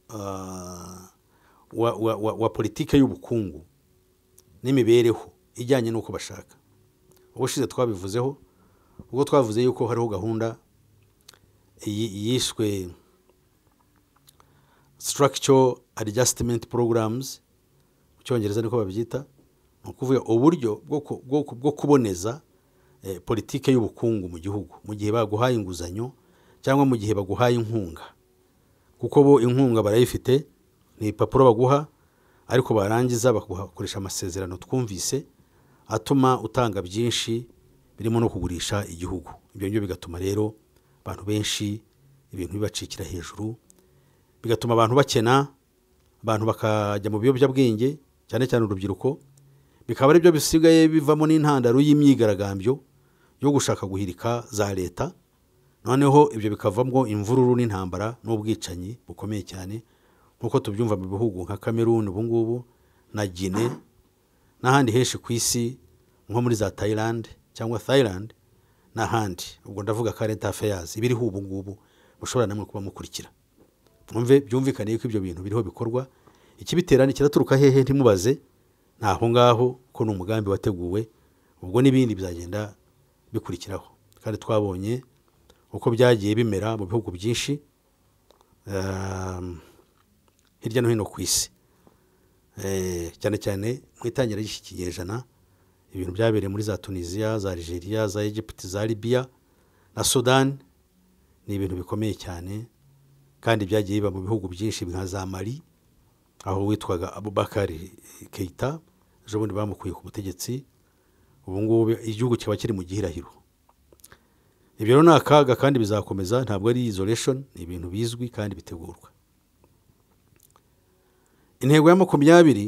ah, wa politiki y'ubukungu n'imibereho ijyanye n'uko bashaka ubushize twabivuzeho ubwo twavuze yuko hariho gahunda yiswe structure adjustment porogaramuzi mu cyongereza niko babyita ni ukuvuga uburyo bwo kuboneza eh, politiki y'ubukungu mu gihugu mu gihe baguhaye inguzanyo cyangwa mu gihe baguhaye inkunga kuko bo inkunga barayifite ni ipapuro baguha ariko barangiza bagakoresha amasezerano twumvise atuma utanga byinshi birimo no kugurisha igihugu ibyo ngibyo bigatuma rero abantu benshi ibintu bibacikira hejuru bigatuma abantu bakena abantu bakajya mu biyobyabwenge cyane cyane urubyiruko bikaba ari byo bisigaye bivamo n'intandaro y'imyigaragambyo yo gushaka guhirika za leta noneho ibyo bikavamo imvururu n'intambara n'ubwicanyi bukomeye cyane nk'uko tubyumva mu bihugu nka kameruni ubu ngubu na gine n'ahandi henshi ku isi nko muri za tayilande cyangwa tayilande n'ahandi ubwo ndavuga karenti afayazi ibiriho ubu ngubu mushobora namwe kuba mukurikira mwumve byumvikane ko ibyo bintu biriho bikorwa ikibiterane kiraturuka hehe ntimubaze ntaho ngaho ko ni umugambi wateguwe ubwo n'ibindi bizagenda bikurikiraho kandi twabonye uko byagiye bimera mu bihugu byinshi ehm, hirya no hino ku isi eh, cyane cyane mu itangira ry'iki kinyejana ibintu byabereye muri za tunisiya za nigeria za egypt za libya na sudani ni ibintu bikomeye cyane kandi byagiye biba mu bihugu byinshi nka za mari aho witwaga abubakari keita ejo bundi bamukuye ku butegetsi ubu ngubu igihugu kikaba kiri mu gihirahiro ibyo rero ni akaga kandi bizakomeza ntabwo ari isolation ni ibintu bizwi kandi bitegurwa intego ya makumyabiri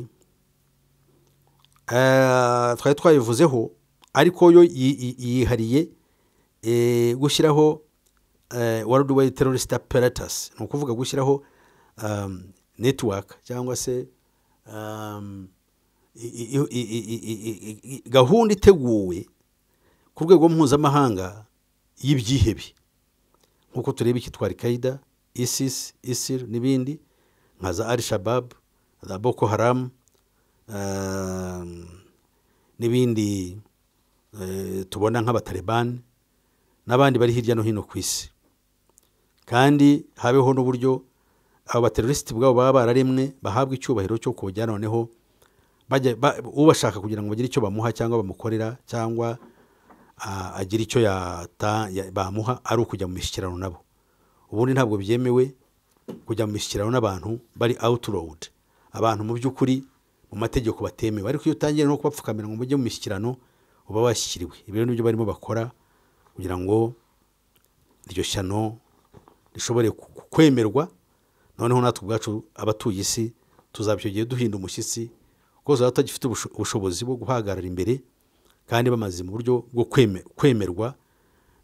twari twabivuzeho ariko yo yihariye gushyiraho world wide terrorist apparatus ni ukuvuga gushyiraho network cyangwa se gahunda iteguwe ku rwego mpuzamahanga y'ibyihebe nk'uko tureba ikitwa al-qaida isis isir n'ibindi nka za al shababu za boko haramu Ehm, n'ibindi eh, tubona nk'abatalibani n'abandi bari hirya no hino ku isi kandi habeho n'uburyo abo baterorisite ubwabo baba bararemwe bahabwa icyubahiro cyo kujya noneho ubashaka kugira ngo bagire icyo bamuha cyangwa bamukorera cyangwa ah, agire icyo bamuha ari ukujya mu mishyikirano nabo ubundi ntabwo byemewe kujya mu mishyikirano n'abantu bari awuti abantu mu by'ukuri mu mategeko batemewe ariko iyo utangiye no kubapfukamira ngo mujye mu mishyikirano uba washyiriwe ibintu ni byo barimo bakora kugira ngo iryo shyano rishobore kwemerwa noneho natwe ubwacu abatuye isi tuzabyogeye duhinda umushyitsi kuko zaba tutagifite ubushobozi bwo guhagarara imbere kandi bamaze mu buryo bwo kwemerwa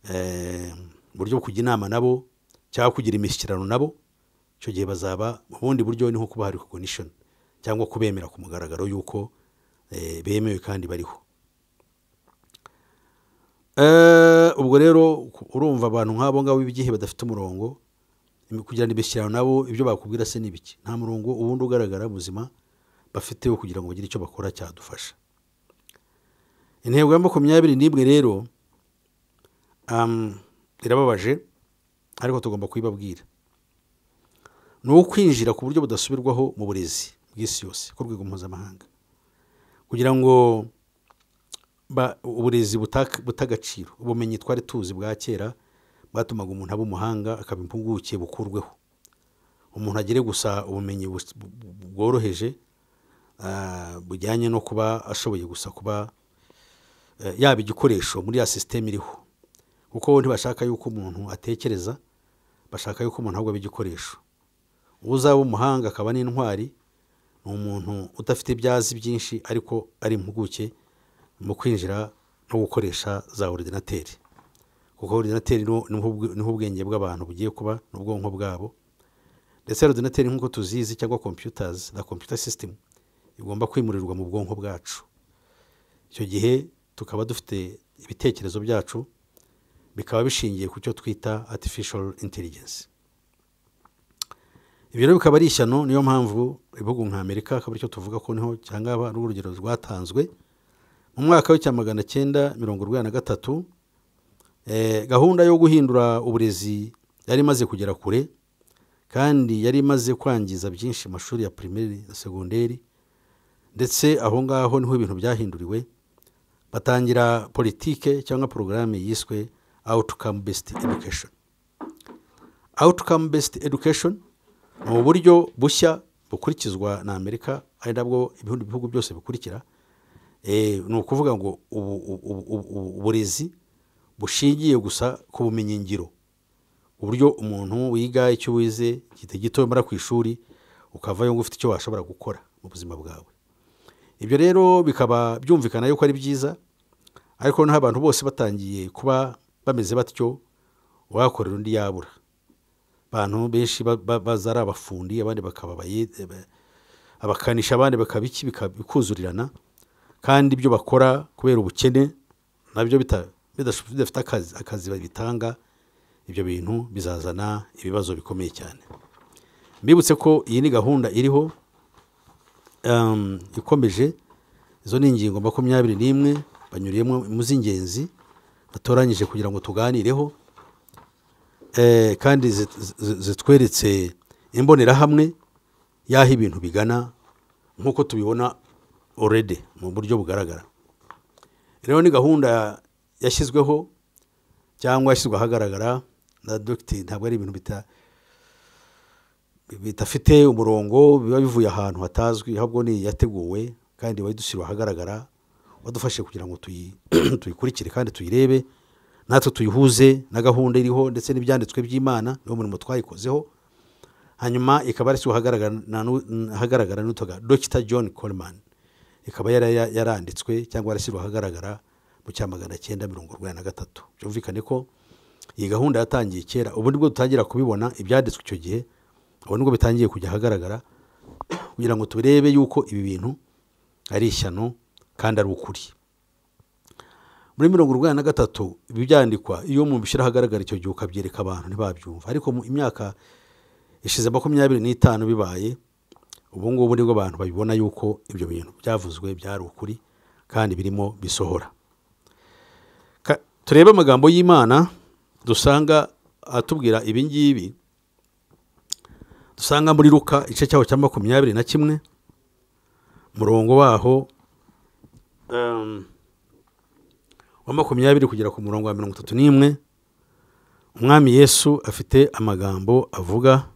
eh, mu buryo bwo kujya inama nabo cyangwa kugira imishyikirano nabo icyo gihe bazaba mu bundi buryo niho nko kubaha rekogonishoni cyangwa kubemera ku mugaragaro y'uko eh, bemewe kandi bariho eh, ubwo rero urumva abantu nk'abo ngabo b'igihe badafite umurongo kugira ngo ibishyirane nabo ibyo bakubwira se n'ibiki nta murongo ubundi ugaragara buzima bafite wo kugira ngo bagire icyo bakora cyadufasha intego ya makumyabiri n'imwe rero irababaje ariko tugomba kuyibabwira ni ukwinjira ku buryo budasubirwaho mu burezi bw'isi yose ku rwego mpuzamahanga kugira ngo uburezi butagaciro ubumenyi twari tuzi bwa kera bwatumaga umuntu aba umuhanga akaba impuguke bukurweho umuntu agire gusa ubumenyi bworoheje ah, bujyanye no kuba ashoboye gusa kuba eh, yaba igikoresho muri ya sisiteme iriho kuko ntibashaka yuko umuntu atekereza bashaka yuko umuntu ahubwo aba igikoresho uzaba umuhanga akaba n'intwari ni umuntu udafite ibyazi byinshi ariko ari impuguke mu kwinjira no gukoresha za orudinateri kuko orudinateri niho ubwenge bw'abantu bugiye kuba n'ubwonko bwabo ndetse orudinateri nk'uko tuzizi cyangwa kompiyutazi na kompiyuta sisitemu igomba kwimurirwa mu bwonko bwacu icyo gihe tukaba dufite ibitekerezo byacu bikaba bishingiye ku cyo twita artificial intelligence rero bikaba ari ishyano niyo mpamvu ibihugu nka amerika akaba aricyo tuvuga ko niho cyangwa ari urugero rwatanzwe mu mwaka w'icya magana cyenda mirongo urwanya na gatatu eh, gahunda yo guhindura uburezi yari imaze kugera kure kandi yari imaze kwangiza byinshi amashuri ya pirimeri na segonderi ndetse aho ngaho niho ibintu byahinduriwe batangira politike cyangwa porogaramu yiswe awutukamu Best Education Outcome Best Education” mu buryo bushya bukurikizwa na amerika ari nabwo ibindi bihugu byose bikurikira eh, ni ukuvuga ngo uburezi bushingiye gusa ku bumenyingiro uburyo umuntu wiga icyo wize gito gito umara ku ishuri ukavayo ngo ufite icyo washobora gukora mu buzima bwawe ibyo rero bikaba byumvikana yuko ari byiza ariko noneho abantu bose batangiye kuba bameze batyo uwakorera undi yabura abantu benshi baza ari abafundi abandi bakaba abakanisha abandi bakaba iki bikuzurirana kandi ibyo bakora kubera ubukene nabyo bidafite akazi babitanga ibyo bintu bizazana ibibazo bikomeye cyane mbibutse ko iyi ni gahunda iriho um, ikomeje izo ni ingingo makumyabiri n'imwe banyuriyemo mu z'ingenzi batoranyije kugira ngo tuganireho Eh, kandi zitweretse imbonerahamwe y'aho ibintu bigana nk'uko tubibona orede mu buryo bugaragara rero ni gahunda yashyizweho cyangwa yashyizwe ahagaragara na dogiteri ntabwo ari ibintu bidafite umurongo biba bivuye ahantu hatazwi ahubwo ni iyateguwe kandi wayidushyira ahagaragara wadufashe kugira ngo <clears throat> tuyikurikire kandi tuyirebe natwe tuyihuze na gahunda iriho ndetse n'ibyanditswe by'imana niwo murimo twayikozeho hanyuma ikaba ari ahagaragara n'utwaga dogita john coleman ikaba yaranditswe cyangwa yarashyirwa ahagaragara mu cya magana cyenda mirongo urwanda na gatatu byumvikane ko iyi gahunda yatangiye kera ubu nibwo dutangira kubibona ibyanditswe icyo gihe ubu nibwo bitangiye kujya ahagaragara kugira ngo turebe yuko ibi bintu ari ishyano kandi ari ukuri muri mirongo urwanya na gatatu ibi byandikwa iyo umuntu bishyira ahagaragara icyo gihe ukabyereka abantu ntibabyumva ariko mu imyaka ishize makumyabiri n'itanu bibaye ubu ngubu nibwo abantu babibona yuko ibyo bintu byavuzwe byari ukuri kandi birimo bisohora turebe amagambo y'imana dusanga atubwira ibingibi dusanga muri ruka igice cyaho cya makumyabiri na kimwe murongo waho wa makumyabiri kugera ku murongo wa mirongo itatu n'imwe umwami yesu afite amagambo avuga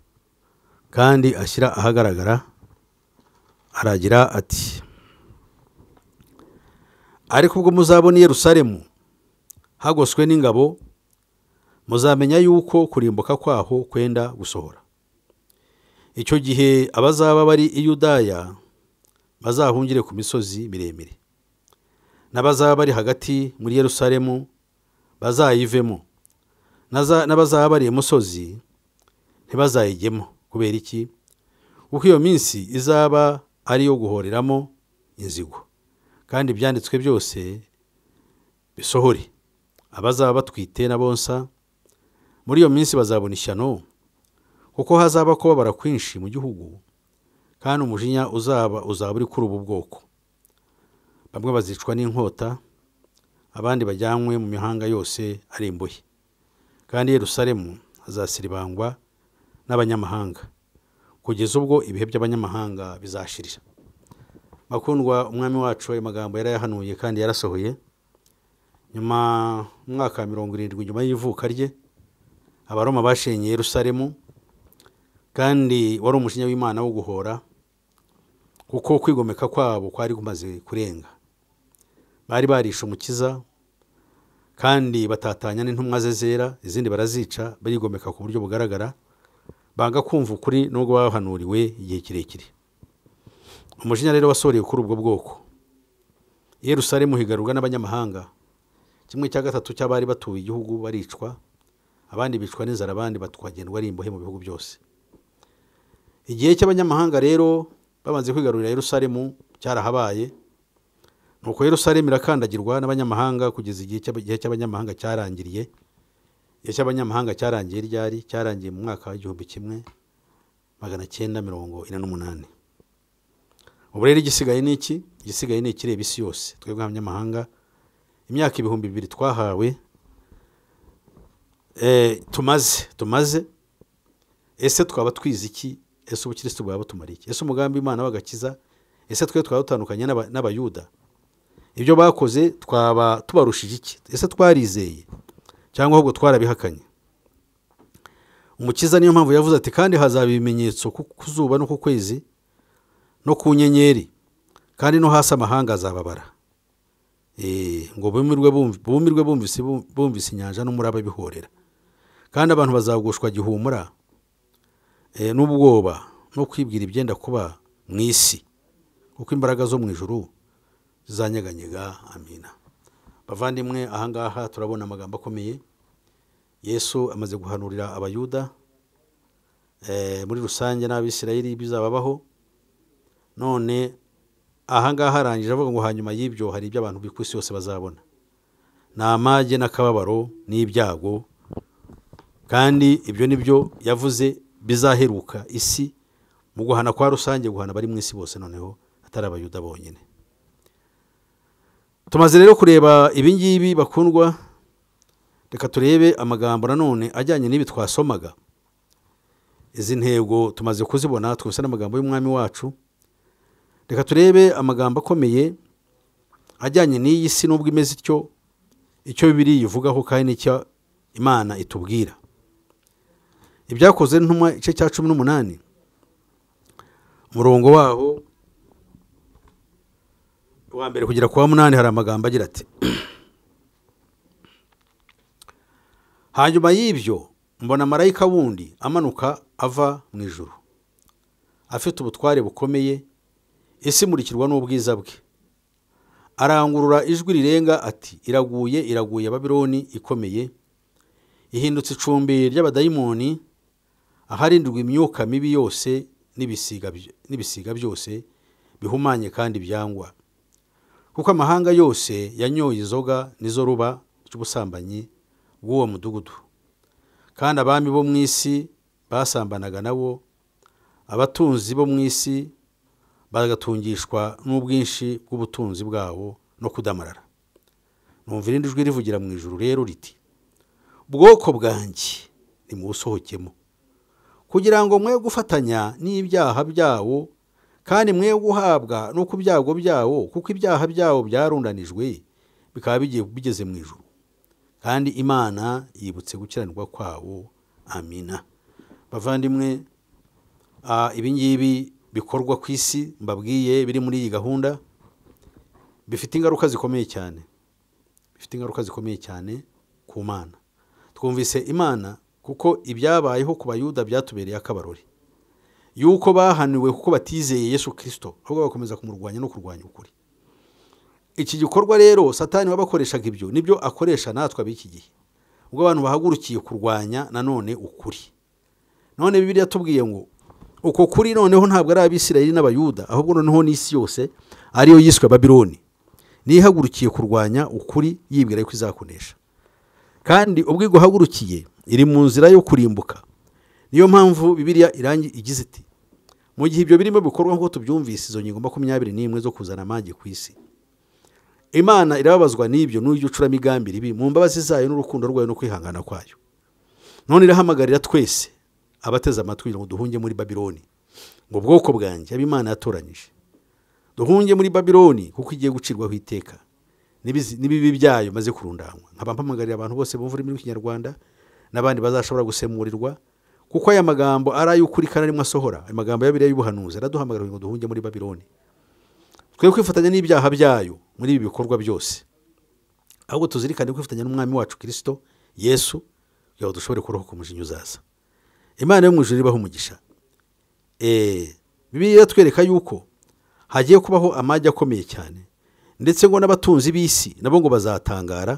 kandi ashyira ahagaragara aragira ati ariko ubwo muzabona i Yerusalemu hagoswe n'ingabo muzamenya yuko kurimbuka kwaho kwenda gusohora icyo gihe abazaba bari i yudaya bazahungire ku misozi miremire n'abazaba bari hagati muri Yerusalemu bazayivemo n'abazaba bari imusozi ntibazayigemo kubera iki kuko iyo minsi izaba ari iyo guhoreramo inzigo kandi ibyanditswe byose bisohore abazaba batwite n'abonsa muri iyo minsi bazabona ishyano kuko hazaba kubabara kwinshi mu gihugu kandi umujinya uzaba uzaba uri kuri ubu bwoko bamwe bazicwa n'inkota abandi bajyanywe mu mihanga yose ari imbohe kandi Yerusalemu hazasiribangwa n'abanyamahanga kugeza ubwo ibihe by'abanyamahanga bizashirira bakundwa umwami wacu ayo magambo yarayahanuye kandi yarasohoye nyuma umwaka wa mirongo irindwi nyuma y'ivuka rye abaroma bashenye Yerusalemu kandi wari umujinya w'imana wo guhora kuko kwigomeka kwabo kwari kumaze kurenga bari barishe umukiza kandi batatanya n'intumwa ze zera izindi barazica barigomeka ku buryo bugaragara banga kumva ukuri nubwo bahanuriwe igihe kirekire umujinya rero wasoreye kuri ubwo bwoko Yerusalemu higarurwa n'abanyamahanga kimwe cya gatatu cy'abari batuye igihugu baricwa abandi bicwa n'inzara abandi batwagenda ari imbohe mu bihugu byose igihe cy'abanyamahanga rero babanze kwigarurira Yerusalemu cyarahabaye nuko yerusalemu irakandagirwa n'abanyamahanga kugeza igihe cy'abanyamahanga cyarangiriye igihe cy'abanyamahanga cyarangiye ryari cyarangiye mu mwaka w'igihumbi kimwe magana cyenda mirongo ine n'umunani ubu rero igisigaye ni iki igisigaye ni ikireba isi yose twebwe abanyamahanga imyaka ibihumbi bibiri twahawe eh, tumaze tumaze ese twaba twize iki ese ubukirisitu bwaba butumariye ese umugambi w'imana w'agakiza ese twe twaba dutandukanye n'abayuda ibyo bakoze twaba tubarushije iki ese twarizeye cyangwa ahubwo twarabihakanye umukiza niyo mpamvu yavuze ati kandi hazaba ibimenyetso ku zuba no ku kwezi no ku nyenyeri kandi no hasi amahanga azababara eh, ngo bumirwe bumvise inyanja n'umuraba bihorera kandi abantu bazagushwa gihumura eh, n'ubwoba no kwibwira ibyenda kuba mu isi kuko imbaraga zo mu ijuru zizanyeganyega amina bavandimwe ahangaha turabona amagambo akomeye yesu amaze guhanurira abayuda eh, muri rusange n'abisirayeri bizababaho none ahangaha arangije avuga ngo hanyuma y'ibyo hari ibyo abantu ku isi yose bazabona ni amage n'akababaro n'ibyago kandi ibyo ni byo yavuze bizaheruka isi mu guhana kwa rusange guhana abari mu isi bose noneho atari abayuda bonyine tumaze rero kureba ibingibi bakundwa reka turebe amagambo nanone ajyanye n'ibi twasomaga izi ntego tumaze kuzibona twese n'amagambo y'umwami wacu reka turebe amagambo akomeye ajyanye n'iyi si n'ubwo imeze ityo icyo bibiri yivugaho kandi n'icyo imana itubwira ibyakoze ntumwa igice cya cumi n'umunani umurongo wabo wa mbere kugera ku wa munani hari amagambo agira ati hanyuma y'ibyo mbona marayika wundi amanuka ava mu ijuru afite ubutware bukomeye isimurikirwa n'ubwiza bwe arangurura ijwi rirenga ati iraguye iraguye babironi ikomeye ihindutse icumbi ry'abadayimoni aharindirwa imyuka mibi yose n'ibisiga byose bihumanye kandi byangwa kuko amahanga yose yanyoye inzoga nizo ruba ry'ubusambanyi bw'uwo mudugudu kandi abami bo mu isi basambanaga nabo abatunzi bo mu isi bagatungishwa n'ubwinshi bw'ubutunzi bwabo no kudamarara numva irindi jwi rivugira mu ijoro rero riti bwoko bwanjye nimusohokemo kugira ngo mwe gufatanya n'ibyaha byawo kandi mwe guhabwa no ku byago byawo kuko ibyaha byawo byarundanijwe bikaba bigeze mu ijoro kandi imana yibutse gukiranirwa kwawo amina bavandimwe ibingibi bikorwa ku isi mbabwiye biri muri iyi gahunda bifite ingaruka zikomeye cyane bifite ingaruka zikomeye cyane ku mana twumvise imana kuko ibyabayeho ku bayuda byatubereye akabarori yuko bahaniwe kuko batizeye yesu kirisito ahubwo bakomeza kumurwanya no kurwanya ukuri iki gikorwa rero satani wabakoreshaga ibyo nibyo akoresha natwe ab'iki gihe ubwo abantu bahagurukiye kurwanya nanone ukuri none bibiri yatubwiye ngo uko kuri noneho ntabwo ari abisirayeli n'abayuda ahubwo noneho n'isi yose ariyo yiswe babironi nihagurukiye kurwanya ukuri yibwira ko izakonesha kandi ubwo iguhagurukiye iri mu nzira yo kurimbuka niyo mpamvu bibiriya irangi igize iti mu gihe ibyo birimo bikorwa nk'uko tubyumvise izo ngingo makumyabiri n'imwe zo kuzana amage ku isi imana irababazwa n'ibyo n'uburyo ucuramigambi ribi mu mbabazi zayo n'urukundo rwayo no kwihangana kwayo none irahamagarira twese abateze amatwi ngo duhunge muri Babiloni ngo ubwoko bwanjye abe imana yatoranyije duhunge muri Babiloni kuko igiye gucirwaho iteka n'ibibi byayo maze kurundanywa nkaba mpamagarira abantu bose bumva ururimi rw'ikinyarwanda n'abandi bazashobora gusemurirwa kuko aya magambo ari ay'ukuri kandi arimo asohora aya magambo ya biriya y'ubuhanuzi araduhamagara ngo duhunge muri Babiloni twe kwifatanya n'ibyaha byayo muri ibi bikorwa byose ahubwo tuzirikane kwifatanya n'umwami wacu kirisito yesu kugira ngo dushobore kurohoka umujinya uzaza imana yo mu ijoro ibaho umugisha eh, biriya twereka yuko hagiye kubaho amage akomeye cyane ndetse ngo n'abatunzi b'isi nabo ngo bazatangara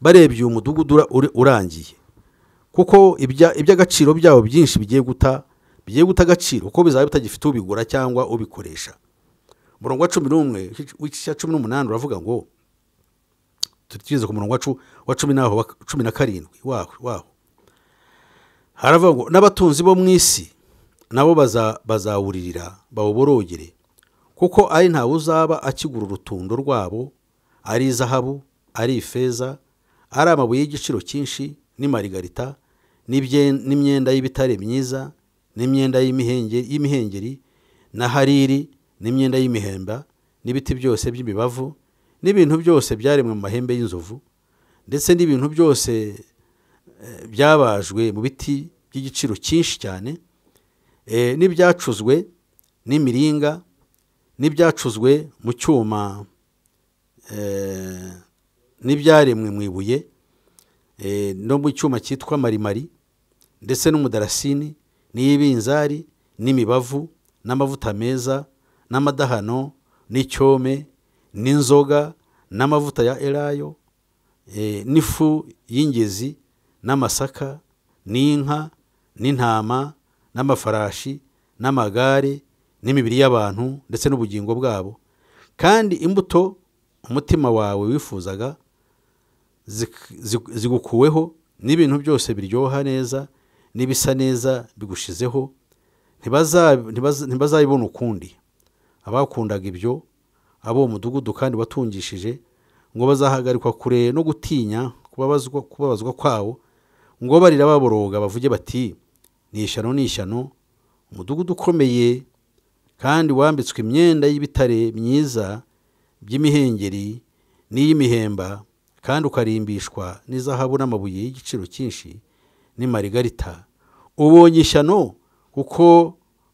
barebye uyu mudugudu urangiye kuko iby'agaciro byabo byinshi bigiye guta bigiye guta agaciro kuko bizaba bitagifite ubigura cyangwa ubikoresha umurongo wa cumi n'umwe w'icya cumi n'umunani uravuga ngo tugeze ku murongo wa cumi n'aho cumi na karindwi waho waho haravuga ngo n'abatunzi bo mu isi nabo bazawuririra bawuborogere kuko ari ntawe uzaba akigura urutundo rwabo ari izahabu ari ifeza ari amabuye y'igiciro cyinshi n'imarigarita marigarita n'imyenda y'ibitare myiza n'imyenda y'imihengeri na hariri n'imyenda y'imihemba n'ibiti byose by'imibavu n'ibintu byose byaremwe mu mahembe y'inzovu ndetse n'ibintu byose eh, byabajwe mu biti by'igiciro cyinshi cyane eh, n'ibyacuzwe n'imiringa n'ibyacuzwe mu cyuma eh, n'ibyaremwe mu ibuye no mu cyuma cyitwa marimari ndetse n'umudarasini n'ibinzari n'imibavu n'amavuta meza n'amadahano n'icyome n'inzoga n'amavuta ya elayo eh, n'ifu y'ingezi n'amasaka n'inka n'intama n'amafarashi n'amagare n'imibiri y'abantu ndetse n'ubugingo bwabo kandi imbuto umutima wawe wifuzaga zigukuweho n'ibintu byose biryoha neza n'ibisa neza bigushizeho ntibazabibona ukundi abakundaga ibyo abo mudugudu kandi watungishije ngo bazahagarikwa kure no gutinya kubabazwa kwabo ngo barira baboroga bavuge bati ni ishyano ni ishyano umudugudu ukomeye kandi wambitswe imyenda y'ibitare myiza by'imihengeri n'iy'imihemba kandi ukarimbishwa n'izahabu n'amabuye y'igiciro cyinshi n'imarigarita ubonye ishyano kuko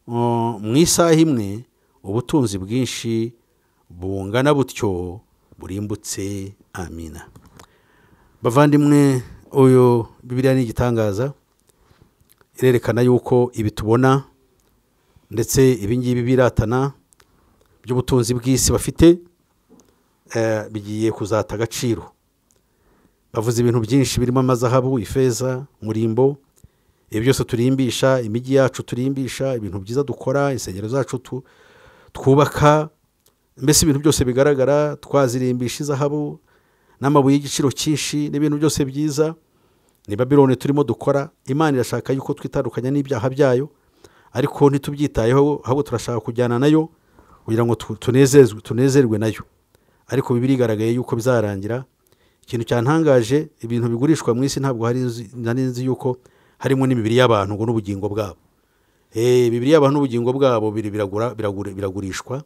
uh, mu isaha imwe ubutunzi bwinshi bungana butyo burimbutse amina bavandimwe uyu bibiriya ni igitangaza irerekana yuko ibi tubona ndetse ibingibi biratana by'ubutunzi bw'isi bafite eh, bigiye kuzata agaciro bavuze ibintu byinshi birimo amazahabu ifeza umurimbo ibi byose turimbisha imijyi yacu turimbisha ibintu byiza dukora insengero zacu twubaka mbese ibintu byose bigaragara twazirimbisha izahabu n'amabuye y'igiciro cyinshi n'ibintu byose byiza ni Babiloni turimo dukora imana irashaka yuko twitandukanya n'ibyaha byayo ariko ntitubyitayeho ahubwo turashaka kujyana nayo kugira ngo tunezerwe nayo ariko biba birigaragaye yuko bizarangira ikintu cyantangaje ibintu bigurishwa mu isi ntabwo hari inzu yuko harimo n'imibiri y'abantu ngo n'ubugingo bwabo eh, imibiri y'abantu n'ubugingo bwabo biragurishwa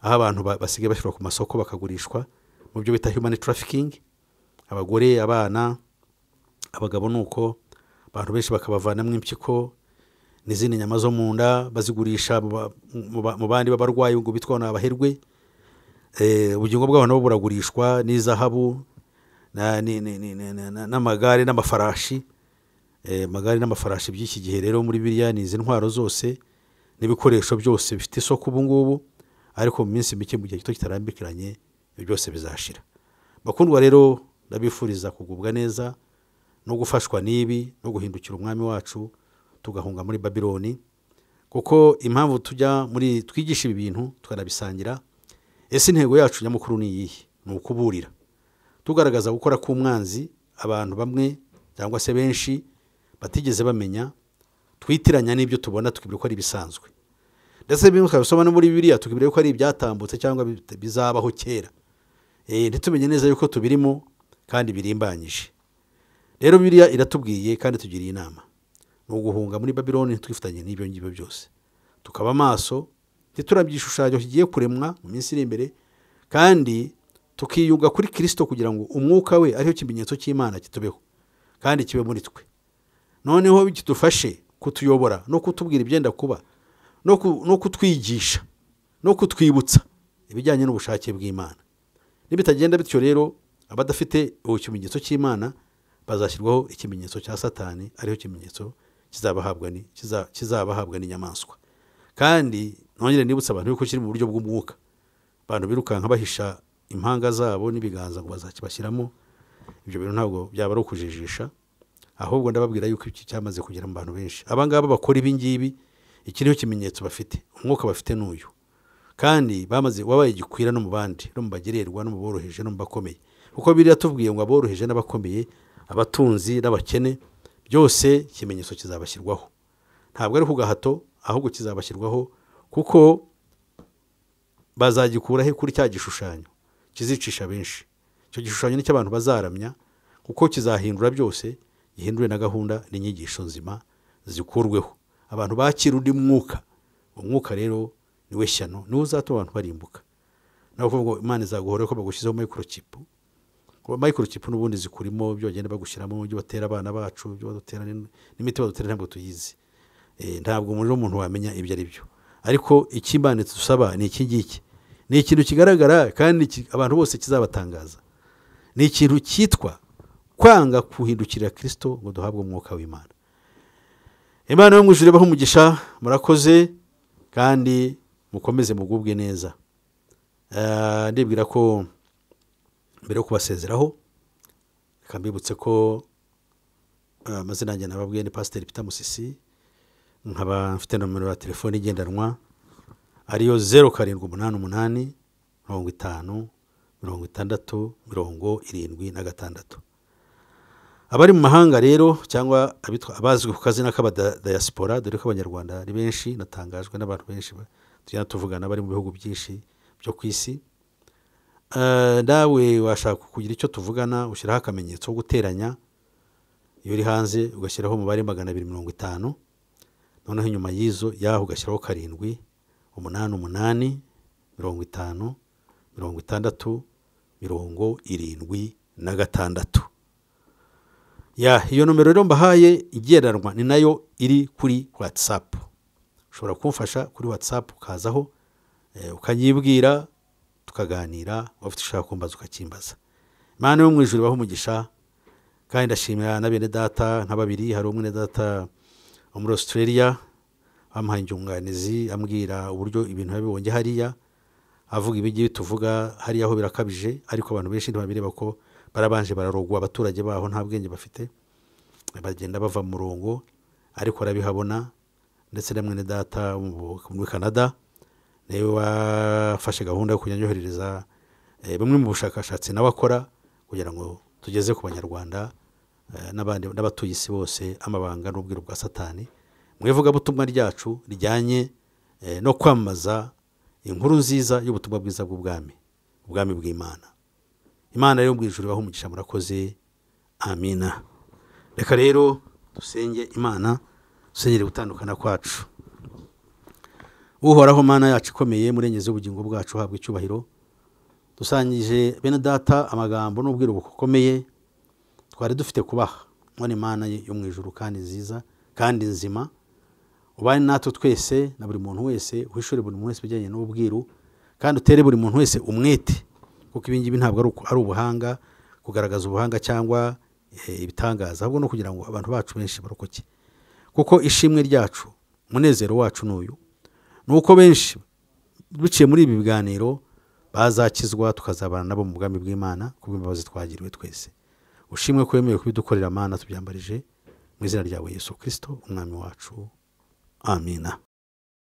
aho abantu basigaye bashyirwa ku masoko bakagurishwa mu byo bita humani tarafikingi abagore abana abagabo ni uko abantu benshi bakabavanamo impyiko n'izindi nyama zo mu nda bazigurisha mu bandi b'abarwayi ngo bitwa ni abaherwe eh, ubugingo bw'abantu nabo buragurishwa n'izahabu n'amagare n'amafarashi amagare eh, n'amafarashi by'iki gihe rero muri biriya ni izi ntwaro zose n'ibikoresho byose bifite isoko ubu ngubu ariko mu minsi mike mu gihe gito kitarambikiranye ibyo byose bizashira bakundwa rero ndabifuriza kugubwa neza no gufashwa n'ibi no guhindukira umwami wacu tugahunga muri Babiloni kuko impamvu tujya muri twigisha ibi bintu tukanabisangira ese intego yacu nyamukuru ni iyihe ni ukuburira tugaragaza gukora k'umwanzi abantu bamwe cyangwa se benshi batigeze bamenya twitiranya n'ibyo tubona tukibwira ko ari ibisanzwe ndetse bimwe tukabisoma no muri biriya tukibwira ko ari ibyatambutse cyangwa bizabaho kera eh, ntitumenye neza yuko tubirimo kandi birimbanyije rero biriya iratubwiye kandi tugiriye inama ni uguhunga muri Babiloni twifitanye n'ibyo ngibyo byose tukaba amaso ntiturabye kigiye kuremwa mu minsi iri imbere kandi tukiyunga kuri kirisito kugira ngo umwuka we ariyo kimenyetso cy'imana kitubeho kandi kibe muri twe noneho kidufashe kutuyobora no kutubwira ibyenda kuba no kutwigisha no kutwibutsa ibijyanye n'ubushake bw'imana nibitagenda bityo rero abadafite ikimenyetso cy'imana bazashyirwaho ikimenyetso cya satani ariho ikimenyetso kizabahabwa n'inyamaswa kandi nongere nibutsa abantu yuko kiri mu buryo bw'umwuka abantu birukanka bahisha impanga zabo n'ibiganza ngo bazakibashyiramo ibyo bintu ntabwo byaba ari ukujijisha ahubwo ndababwira yuko iki cyamaze kugera mu bantu benshi abangaba bakora ibingibi iki niyo kimenyetso bafite umwuka bafite n'uyu kandi bamaze wabaye gikwira no mu bandi no mu bagererwa no mu boroheje no mu bakomeye kuko biriya tubwiye ngo aboroheje n'abakomeye abatunzi n'abakene byose ikimenyetso kizabashyirwaho ntabwo ari ku gahato ahubwo kizabashyirwaho kuko bazagikuraho kuri cya gishushanyo kizicisha benshi icyo gishushanyo ni cyo abantu bazaramya kuko kizahindura byose gihindure na gahunda n'inyigisho nzima zikurweho abantu bakira undi mwuka umwuka rero niwe shyano niwo uzatuma abantu barimbuka nawe uvuga ngo imana izaguhora ko bagushyizeho mayikorokipu mayikorokipu n'ubundi zikurimo ibyo bagenda bagushyiramo ibyo batera abana bacu ibyo badutera n'imiti badutera ntabwo tuyizi eh, ntabwo umuriro w'umuntu wamenya ibyo ari byo ariko icy'imana dusaba ni iki ngiki ni ikintu kigaragara kandi abantu bose kizabatangaza ni ikintu cyitwa kwanga kuhindukirira kirisito ngo duhabwe umwuka w'imana imana yo mu ijoro ibaho umugisha murakoze kandi mukomeze mugubwe neza eh, ndibwira ko mbere yo kubasezeraho reka mbibutse ko eh, amazina yanjye nababwiye ni pasiteri pita musisi nkaba mfite nomero ya telefone igendanwa ariyo zeru karindwi umunani umunani mirongo itanu mirongo itandatu mirongo irindwi na gatandatu abari mu mahanga rero cyangwa abazwi ku kazina k'abadayasipora dore ko abanyarwanda ari benshi natangajwe n'abantu benshi tugenda tuvugana bari mu bihugu byinshi byo ku isi eh, nawe washaka kugira icyo tuvugana ushyiraho akamenyetso ko guteranya iyo uri hanze ugashyiraho umubare magana abiri mirongo itanu noneho inyuma y'izo yaho ugashyiraho karindwi umunani umunani mirongo itanu mirongo itandatu mirongo irindwi na gatandatu ya iyo nomero rero mbahaye igendanwa ni nayo iri kuri watsapu ushobora kumfasha kuri watsapu ukazaho eh, ukanyibwira tukaganira waba ufite ushaka kumbaza ukakimbaza imana yo mu ijoro ibaho umugisha kandi ndashimira na bene data nka babiri hari umwe data wo muri australia bamuhaye inyunganizi ambwira uburyo ibintu yabibonye hariya avuga ibijyi tuvuga hariya aho birakabije ariko abantu benshi ntibabireba ko barabanje bararogwa abaturage baho nta bwenge bafite bagenda bava mu murongo ariko arabihabona ndetse na mwene data muri canada nawe wafashe gahunda yo kujya anyoherereza eh, bamwe mu bushakashatsi nawe akora kugira ngo tugeze ku banyarwanda eh, n'abandi n'abatuye isi bose amabanga n'ubwiru bwa satani mu ivugabutumwa ryacu rijyanye eh, no kwamamaza inkuru nziza y'ubutumwa bwiza bw'ubwami ubwami bw'imana imana yo mu ijoro ibaho umugisha murakoze amina reka rero dusenge imana dusenyere gutandukana kwacu uhoraho mana yacu ikomeye murengeze ubugingo bwacu habwa icyubahiro dusangije bene data amagambo n'ubwiru bukomeye twari dufite kubaha none imana yo mu ijoro kandi nziza kandi nzima ubane natwe twese na buri muntu wese wishyure buri muntu wese ibijyanye n'ubwiru kandi utere buri muntu wese umwete kuko ibi ngibi ntabwo ari ubuhanga kugaragaza ubuhanga cyangwa eh, ibitangaza ahubwo no kugira ngo abantu bacu benshi barokoke kuko ishimwe ryacu umunezero wacu ni uyu ni uko benshi biciye muri ibi biganiro bazakizwa tukazabana nabo mu bwami bw'imana ku twagiriwe twese ushimwe ko wemerewe kubidukorera amana tubyambarije mu izina ryawe Yesu kirisito umwami wacu amina